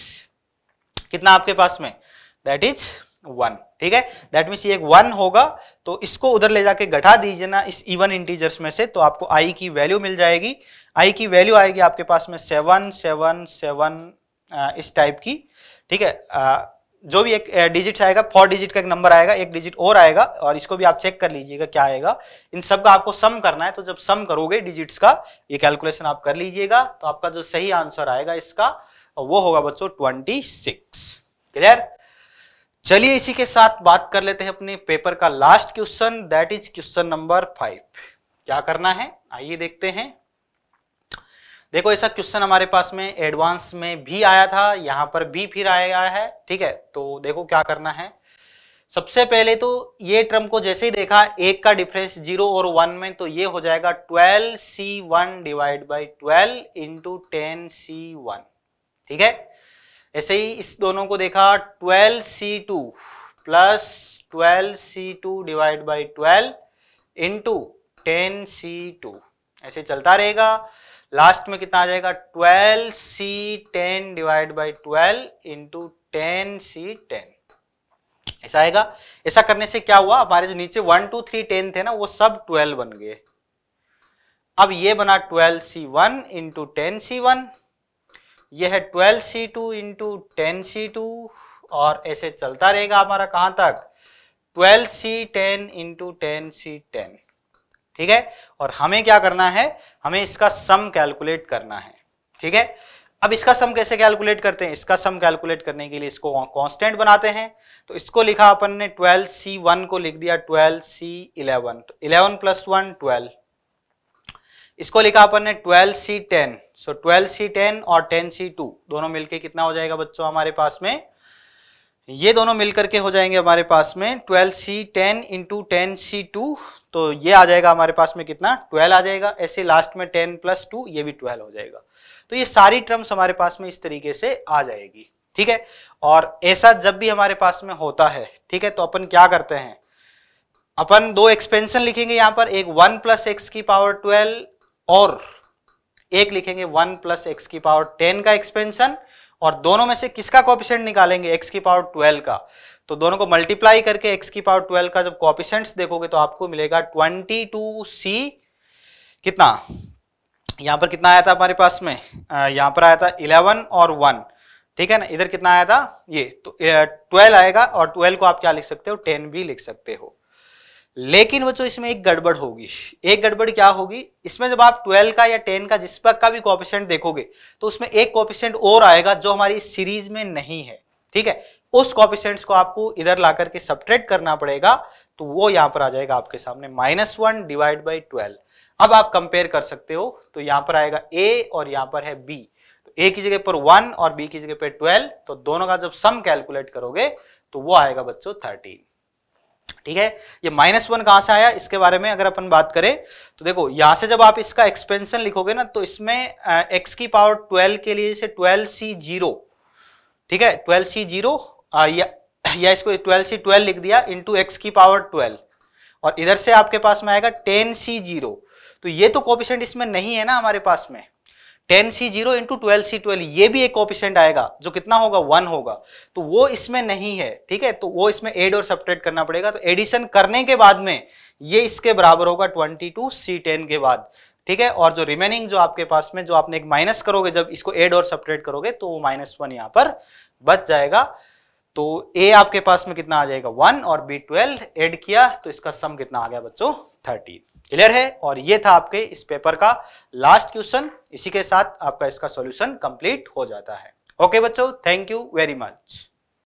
कितना आपके पास में दैट इज वन ठीक है दैट मीन्स ये एक वन होगा तो इसको उधर ले जाके घटा दीजिए ना इस इवन इंटीजर्स में से तो आपको आई की वैल्यू मिल जाएगी आई की वैल्यू आएगी आपके पास में सेवन सेवन सेवन इस टाइप की ठीक है जो भी एक डिजिट आएगा फोर डिजिट का एक नंबर आएगा एक डिजिट और आएगा और इसको भी आप चेक कर लीजिएगा क्या आएगा इन सब का आपको सम करना है तो जब सम करोगे डिजिट्स का ये कैलकुलेशन आप कर लीजिएगा तो आपका जो सही आंसर आएगा इसका वो होगा बच्चों ट्वेंटी सिक्स क्लियर चलिए इसी के साथ बात कर लेते हैं अपने पेपर का last question that is question number five क्या करना है आइए देखते हैं देखो ऐसा क्वेश्चन हमारे पास में एडवांस में भी आया था यहां पर भी फिर आया है ठीक है तो देखो क्या करना है सबसे पहले तो ये टर्म को जैसे ही देखा एक का डिफरेंस जीरो और वन में तो ये हो जाएगा twelve C one divide by twelve into ten C one ठीक है ऐसे ही इस दोनों को देखा twelve C two plus twelve C two divide by twelve into ten C two ऐसे चलता रहेगा लास्ट में कितना आ जाएगा twelve C ten divide by twelve into ten C ten ऐसा आएगा ऐसा करने से क्या हुआ हमारे जो नीचे वन टू थ्री टेन थे ना वो सब ट्वेल्व बन गए अब ये बना twelve C one into ten C one यह है twelve C two into ten C two और ऐसे चलता रहेगा हमारा कहां तक twelve C ten into ten C ten ठीक है और हमें क्या करना है हमें इसका सम कैलकुलेट करना है ठीक है अब इसका सम कैसे कैलकुलेट करते हैं इसका सम कैलकुलेट करने के लिए इसको कांस्टेंट बनाते हैं तो इसको लिखा अपन ने ट्वेल्व सी वन को लिख दिया ट्वेल्व सी इलेवन तो इलेवन प्लस वन ट्वेल्व इसको लिखा अपन ने twelve C ten so twelve C ten और टेन सी टू दोनों मिलके कितना हो जाएगा बच्चों हमारे पास में ये दोनों मिलकर के हो जाएंगे हमारे पास में twelve C ten into ten C two तो ये आ जाएगा हमारे पास में कितना ट्वेल्व आ जाएगा ऐसे लास्ट में टेन प्लस टू ये भी ट्वेल्व हो जाएगा तो ये सारी टर्म्स हमारे पास में इस तरीके से आ जाएगी ठीक है और ऐसा जब भी हमारे पास में होता है ठीक है तो अपन क्या करते हैं अपन दो एक्सपेंशन लिखेंगे यहां पर एक वन प्लस एक्स की पावर ट्वेल्व और एक लिखेंगे वन प्लस एक्स की पावर टेन का एक्सपेंशन और दोनों में से किसका कॉपिशेंट निकालेंगे एक्स की पावर ट्वेल्व का तो दोनों को मल्टीप्लाई करके एक्स की पावर ट्वेल्व का जब कॉपिशेंट देखोगे तो आपको मिलेगा ट्वेंटी टू सी कितना यहां पर कितना आया था हमारे पास में यहां पर आया था इलेवन और वन ठीक है ना इधर कितना आया था ये तो ट्वेल्व आएगा और ट्वेल्व को आप क्या लिख सकते हो टेन भी लिख सकते हो लेकिन बच्चों इसमें एक गड़बड़ होगी एक गड़बड़ क्या होगी इसमें जब आप 12 का या 10 का जिस पर का भी कॉपिशेंट देखोगे तो उसमें एक कॉपिशेंट और आएगा जो हमारी इस सीरीज में नहीं है ठीक है उस कॉपिशेंट्स को आपको इधर ला करके सब्ट्रैक्ट करना पड़ेगा तो वो यहां पर आ जाएगा आपके सामने minus one divide by twelve अब आप कंपेयर कर सकते हो तो यहां पर आएगा ए और यहां पर है बी तो ए की जगह पर वन और बी की जगह पर ट्वेल्व तो दोनों का जब सम कैलकुलेट करोगे तो वो आएगा बच्चों थर्टीन ठीक है ये माइनस वन कहां से आया इसके बारे में अगर अपन बात करें तो देखो यहां से जब आप इसका एक्सपेंशन लिखोगे ना तो इसमें एक्स की पावर ट्वेल्व के लिए जैसे ट्वेल्व सी जीरो ठीक है ट्वेल्व सी जीरो या, इसको ट्वेल्व सी ट्वेल्व लिख दिया इंटू एक्स की पावर ट्वेल्व और इधर से आपके पास में आएगा टेन सी जीरो तो ये तो कॉपिशेंट इसमें नहीं है ना हमारे पास में ten C zero into twelve C twelve ये भी एक कॉपिशेंट आएगा जो कितना होगा वन होगा तो वो इसमें नहीं है ठीक है तो वो इसमें एड और सपरेट करना पड़ेगा तो एडिशन करने के बाद में ये इसके बराबर होगा ट्वेंटी टू सी टेन के बाद ठीक है और जो रिमेनिंग जो आपके पास में जो आपने एक माइनस करोगे जब इसको एड और सपरेट करोगे तो वो माइनस वन यहाँ पर बच जाएगा तो ए आपके पास में कितना आ जाएगा वन और बी ट्वेल्व एड किया तो इसका सम कितना आ गया बच्चों थर्टीन क्लियर है और ये था आपके इस पेपर का लास्ट क्वेश्चन इसी के साथ आपका इसका सॉल्यूशन कंप्लीट हो जाता है ओके बच्चों थैंक यू वेरी मच